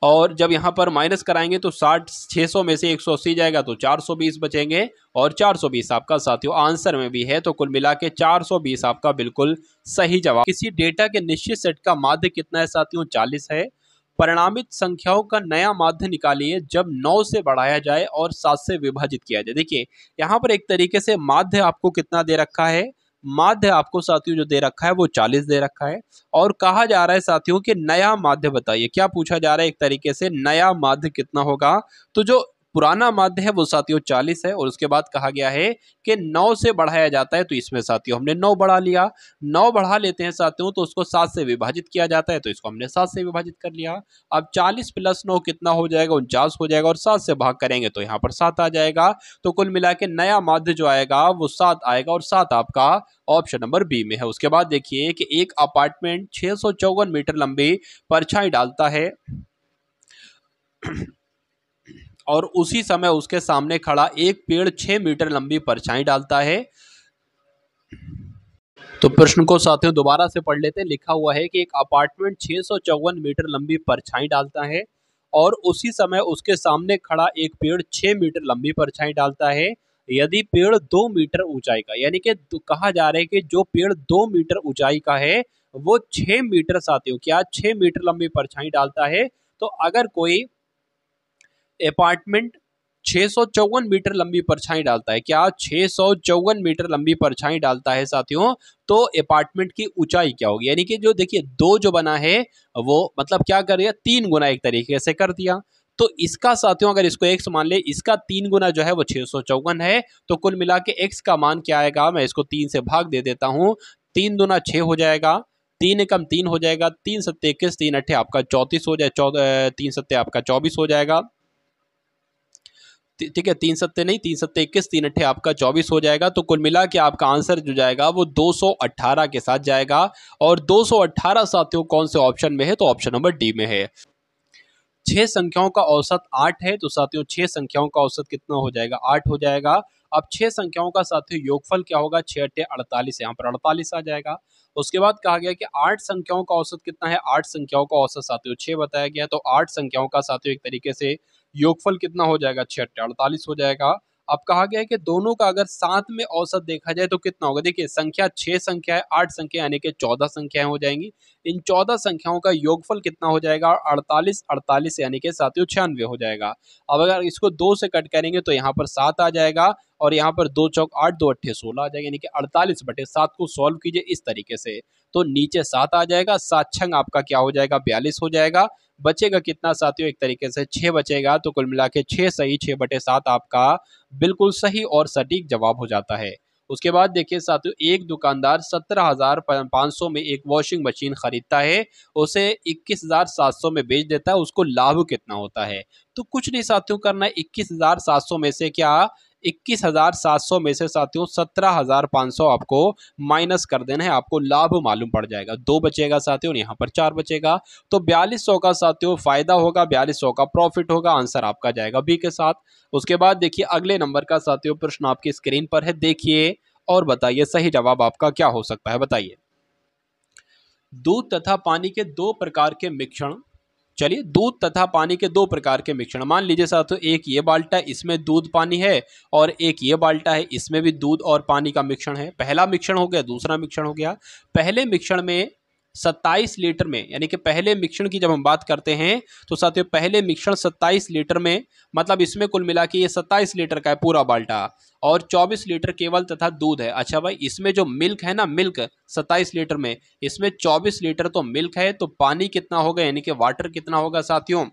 और जब यहाँ पर माइनस कराएंगे तो साठ छः सौ में से एक सौ अस्सी जाएगा तो चार सौ बीस बचेंगे और चार सौ बीस आपका साथियों आंसर में भी है तो कुल मिला के चार सौ बीस आपका बिल्कुल सही जवाब किसी डेटा के निश्चित सेट का माध्य कितना है साथियों चालीस है परिणामित संख्याओं का नया माध्य निकालिए जब नौ से बढ़ाया जाए और सात से विभाजित किया जाए देखिए यहाँ पर एक तरीके से माध्य आपको कितना दे रखा है माध्य आपको साथियों जो दे रखा है वो चालीस दे रखा है और कहा जा रहा है साथियों कि नया माध्य बताइए क्या पूछा जा रहा है एक तरीके से नया माध्य कितना होगा तो जो पुराना माध्य है वो साथियों चालीस है और उसके बाद कहा गया है कि नौ से बढ़ाया जाता है तो इसमें साथियों हमने नौ बढ़ा लिया नौ बढ़ा लेते हैं साथियों तो उसको सात से विभाजित किया जाता है तो इसको हमने सात से विभाजित कर लिया अब चालीस प्लस नौ कितना हो जाएगा उनचास हो जाएगा और सात से भाग करेंगे तो यहाँ पर सात आ जाएगा तो कुल मिला के नया माध्य जो आएगा वो सात आएगा और सात आपका ऑप्शन नंबर बी में है उसके बाद देखिए कि एक अपार्टमेंट छह मीटर लंबी परछाई डालता है और उसी समय उसके सामने खड़ा एक पेड़ छह मीटर लंबी परछाई डालता है तो प्रश्न को साथियों दोबारा से पढ़ लेते हैं लिखा हुआ है कि एक अपार्टमेंट चौवन मीटर लंबी परछाई डालता है और उसी समय उसके सामने खड़ा एक पेड़ छह मीटर लंबी परछाई डालता है यदि पेड़ दो मीटर ऊंचाई का यानी कि कहा जा रहा है कि जो पेड़ दो मीटर ऊंचाई का है वो छह मीटर साथियों क्या छह मीटर लंबी परछाई डालता है तो अगर कोई अपार्टमेंट छः सौ चौवन मीटर लंबी परछाई डालता है क्या छह सौ चौवन मीटर लंबी परछाई डालता है साथियों तो अपार्टमेंट की ऊंचाई क्या होगी यानी कि जो देखिए दो जो बना है वो मतलब क्या कर दिया तीन गुना एक तरीके से कर दिया तो इसका साथियों अगर इसको एक्स मान ले इसका तीन गुना जो है वो छे सौ चौवन है तो कुल मिला के एक्स का मान क्या आएगा मैं इसको तीन से भाग दे देता हूँ तीन दुना छः हो जाएगा तीन एकम तीन हो जाएगा तीन सत्ते इक्कीस तीन अट्ठे आपका चौंतीस हो जाए चौ तीन सत्ते आपका चौबीस हो जाएगा ठीक है तीन सत्ते नहीं तीन सत्ते इक्कीस तीन अट्ठे आपका चौबीस हो जाएगा तो कुल मिला के आपका आंसर जो जाएगा वो 218 के साथ जाएगा और 218 साथियों कौन से ऑप्शन में है तो ऑप्शन नंबर डी में है छह संख्याओं का औसत आठ है तो साथियों छह संख्याओं का औसत कितना हो जाएगा आठ हो जाएगा अब छह संख्याओं का साथियों योगफल क्या होगा छह अट्ठे अड़तालीस यहाँ पर अड़तालीस आ जाएगा उसके बाद कहा गया कि आठ संख्याओं का औसत कितना है आठ संख्याओं का औसत साथियों छह बताया गया तो आठ संख्याओं का साथियों एक तरीके से योगफल कितना हो जाएगा छिहत्तर अड़तालीस हो जाएगा अब कहा गया है कि दोनों का अगर साथ में औसत देखा जाए तो कितना होगा देखिए संख्या छह संख्या है आठ संख्या यानी कि चौदह संख्याएं हो जाएंगी इन चौदह संख्याओं का योगफल कितना हो जाएगा अड़तालीस अड़तालीस यानी कि साथियों छियानवे हो जाएगा अब अगर इसको दो से कट करेंगे तो यहाँ पर सात आ जाएगा और यहाँ पर दो चौक आठ दो अट्ठे सोलह आ जाएगा यानी कि अड़तालीस बटे सात को सॉल्व कीजिए इस तरीके से तो नीचे सात आ जाएगा सात छंग आपका क्या हो जाएगा बयालीस हो जाएगा बचेगा कितना साथियों एक तरीके से छः बचेगा तो कुल मिला के छह सही छः बटे सात आपका बिल्कुल सही और सटीक जवाब हो जाता है उसके बाद देखिए साथियों एक दुकानदार सत्रह हजार पाँच सौ में एक वॉशिंग मशीन खरीदता है उसे इक्कीस हजार सात सौ में बेच देता है उसको लाभ कितना होता है तो कुछ नहीं साथियों करना इक्कीस हजार सात सौ में से क्या इक्कीस हजार सात सौ में से साथियों सत्रह हजार पाँच सौ आपको माइनस कर देना है आपको लाभ मालूम पड़ जाएगा दो बचेगा साथियों यहाँ पर चार बचेगा तो बयालीस सौ का साथियों फायदा होगा बयालीस सौ का प्रॉफिट होगा आंसर आपका जाएगा बी के साथ उसके बाद देखिए अगले नंबर का साथियों प्रश्न आपकी स्क्रीन पर है देखिए और बताइए सही जवाब आपका क्या हो सकता है बताइए दूध तथा पानी के दो प्रकार के मिश्रण चलिए दूध तथा पानी के दो प्रकार के मिश्रण मान लीजिए साथियों एक ये बाल्टा इसमें दूध पानी है और एक ये बाल्टा है इसमें भी दूध और पानी का मिश्रण है पहला मिश्रण हो गया दूसरा मिश्रण हो गया पहले मिश्रण में सत्ताईस लीटर में यानी कि पहले मिक्सण की जब हम बात करते हैं तो साथियों पहले मिक्सण सत्ताईस लीटर में मतलब इसमें कुल मिला के ये सत्ताईस लीटर का है पूरा बाल्टा और 24 लीटर केवल तथा दूध है अच्छा भाई इसमें जो मिल्क है ना मिल्क 27 लीटर में इसमें 24 लीटर तो मिल्क है तो पानी कितना होगा यानी कि वाटर कितना होगा साथियों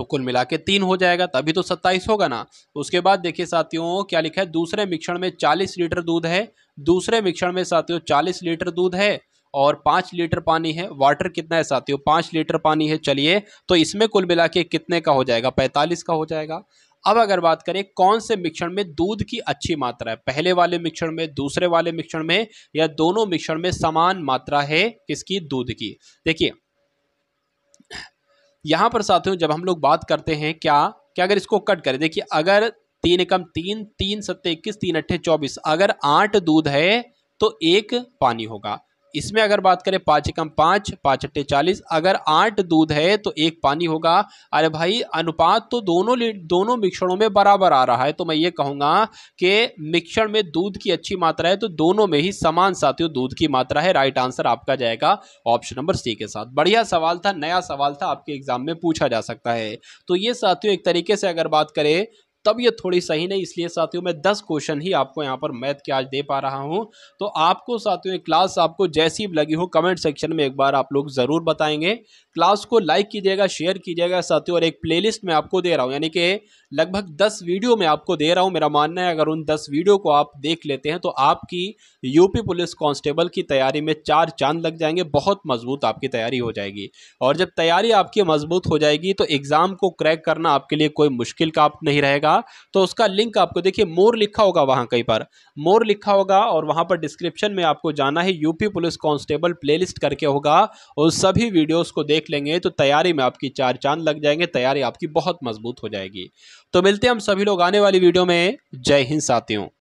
तो कुल मिला के तीन हो जाएगा तभी तो सत्ताईस होगा ना उसके बाद देखिए साथियों क्या लिखा है दूसरे मिक्षण में चालीस लीटर दूध है दूसरे मिक्षण में साथियों चालीस लीटर दूध है और पाँच लीटर पानी है वाटर कितना है साथियों पाँच लीटर पानी है चलिए तो इसमें कुल मिला के कितने का हो जाएगा पैंतालीस का हो जाएगा अब अगर बात करें कौन से मिश्रण में दूध की अच्छी मात्रा है पहले वाले मिश्रण में दूसरे वाले मिश्रण में या दोनों मिश्रण में समान मात्रा है किसकी दूध की देखिए यहाँ पर साथियों जब हम लोग बात करते हैं क्या क्या अगर इसको कट करें देखिए अगर तीन एकम तीन तीन सत्ते इक्कीस तीन अट्ठे चौबीस अगर आठ दूध है तो एक पानी होगा इसमें अगर बात करें पाँच एकम पाँच पाँच अट्ठे चालीस अगर आठ दूध है तो एक पानी होगा अरे भाई अनुपात तो दोनों दोनों मिश्रणों में बराबर आ रहा है तो मैं ये कहूँगा कि मिक्षण में दूध की अच्छी मात्रा है तो दोनों में ही समान साथियों दूध की मात्रा है राइट आंसर आपका जाएगा ऑप्शन नंबर सी के साथ बढ़िया सवाल था नया सवाल था आपके एग्जाम में पूछा जा सकता है तो ये साथियों एक तरीके से अगर बात करें तब ये थोड़ी सही नहीं इसलिए साथियों मैं दस क्वेश्चन ही आपको यहाँ पर मैथ के आज दे पा रहा हूँ तो आपको साथियों क्लास आपको जैसी लगी हो कमेंट सेक्शन में एक बार आप लोग ज़रूर बताएंगे क्लास को लाइक कीजिएगा शेयर कीजिएगा साथियों और एक प्लेलिस्ट मैं आपको दे रहा हूँ यानी कि लगभग दस वीडियो मैं आपको दे रहा हूँ मेरा मानना है अगर उन दस वीडियो को आप देख लेते हैं तो आपकी यूपी पुलिस कांस्टेबल की तैयारी में चार चांद लग जाएंगे बहुत मजबूत आपकी तैयारी हो जाएगी और जब तैयारी आपकी मजबूत हो जाएगी तो एग्ज़ाम को क्रैक करना आपके लिए कोई मुश्किल काम नहीं रहेगा तो उसका लिंक आपको देखिए मोर लिखा होगा वहाँ कहीं पर मोर लिखा होगा और वहाँ पर डिस्क्रिप्शन में आपको जाना है यूपी पुलिस कॉन्स्टेबल प्ले करके होगा उन सभी वीडियोज़ को देख देख लेंगे तो तैयारी में आपकी चार चांद लग जाएंगे तैयारी आपकी बहुत मजबूत हो जाएगी तो मिलते हैं हम सभी लोग आने वाली वीडियो में जय हिंद साथियों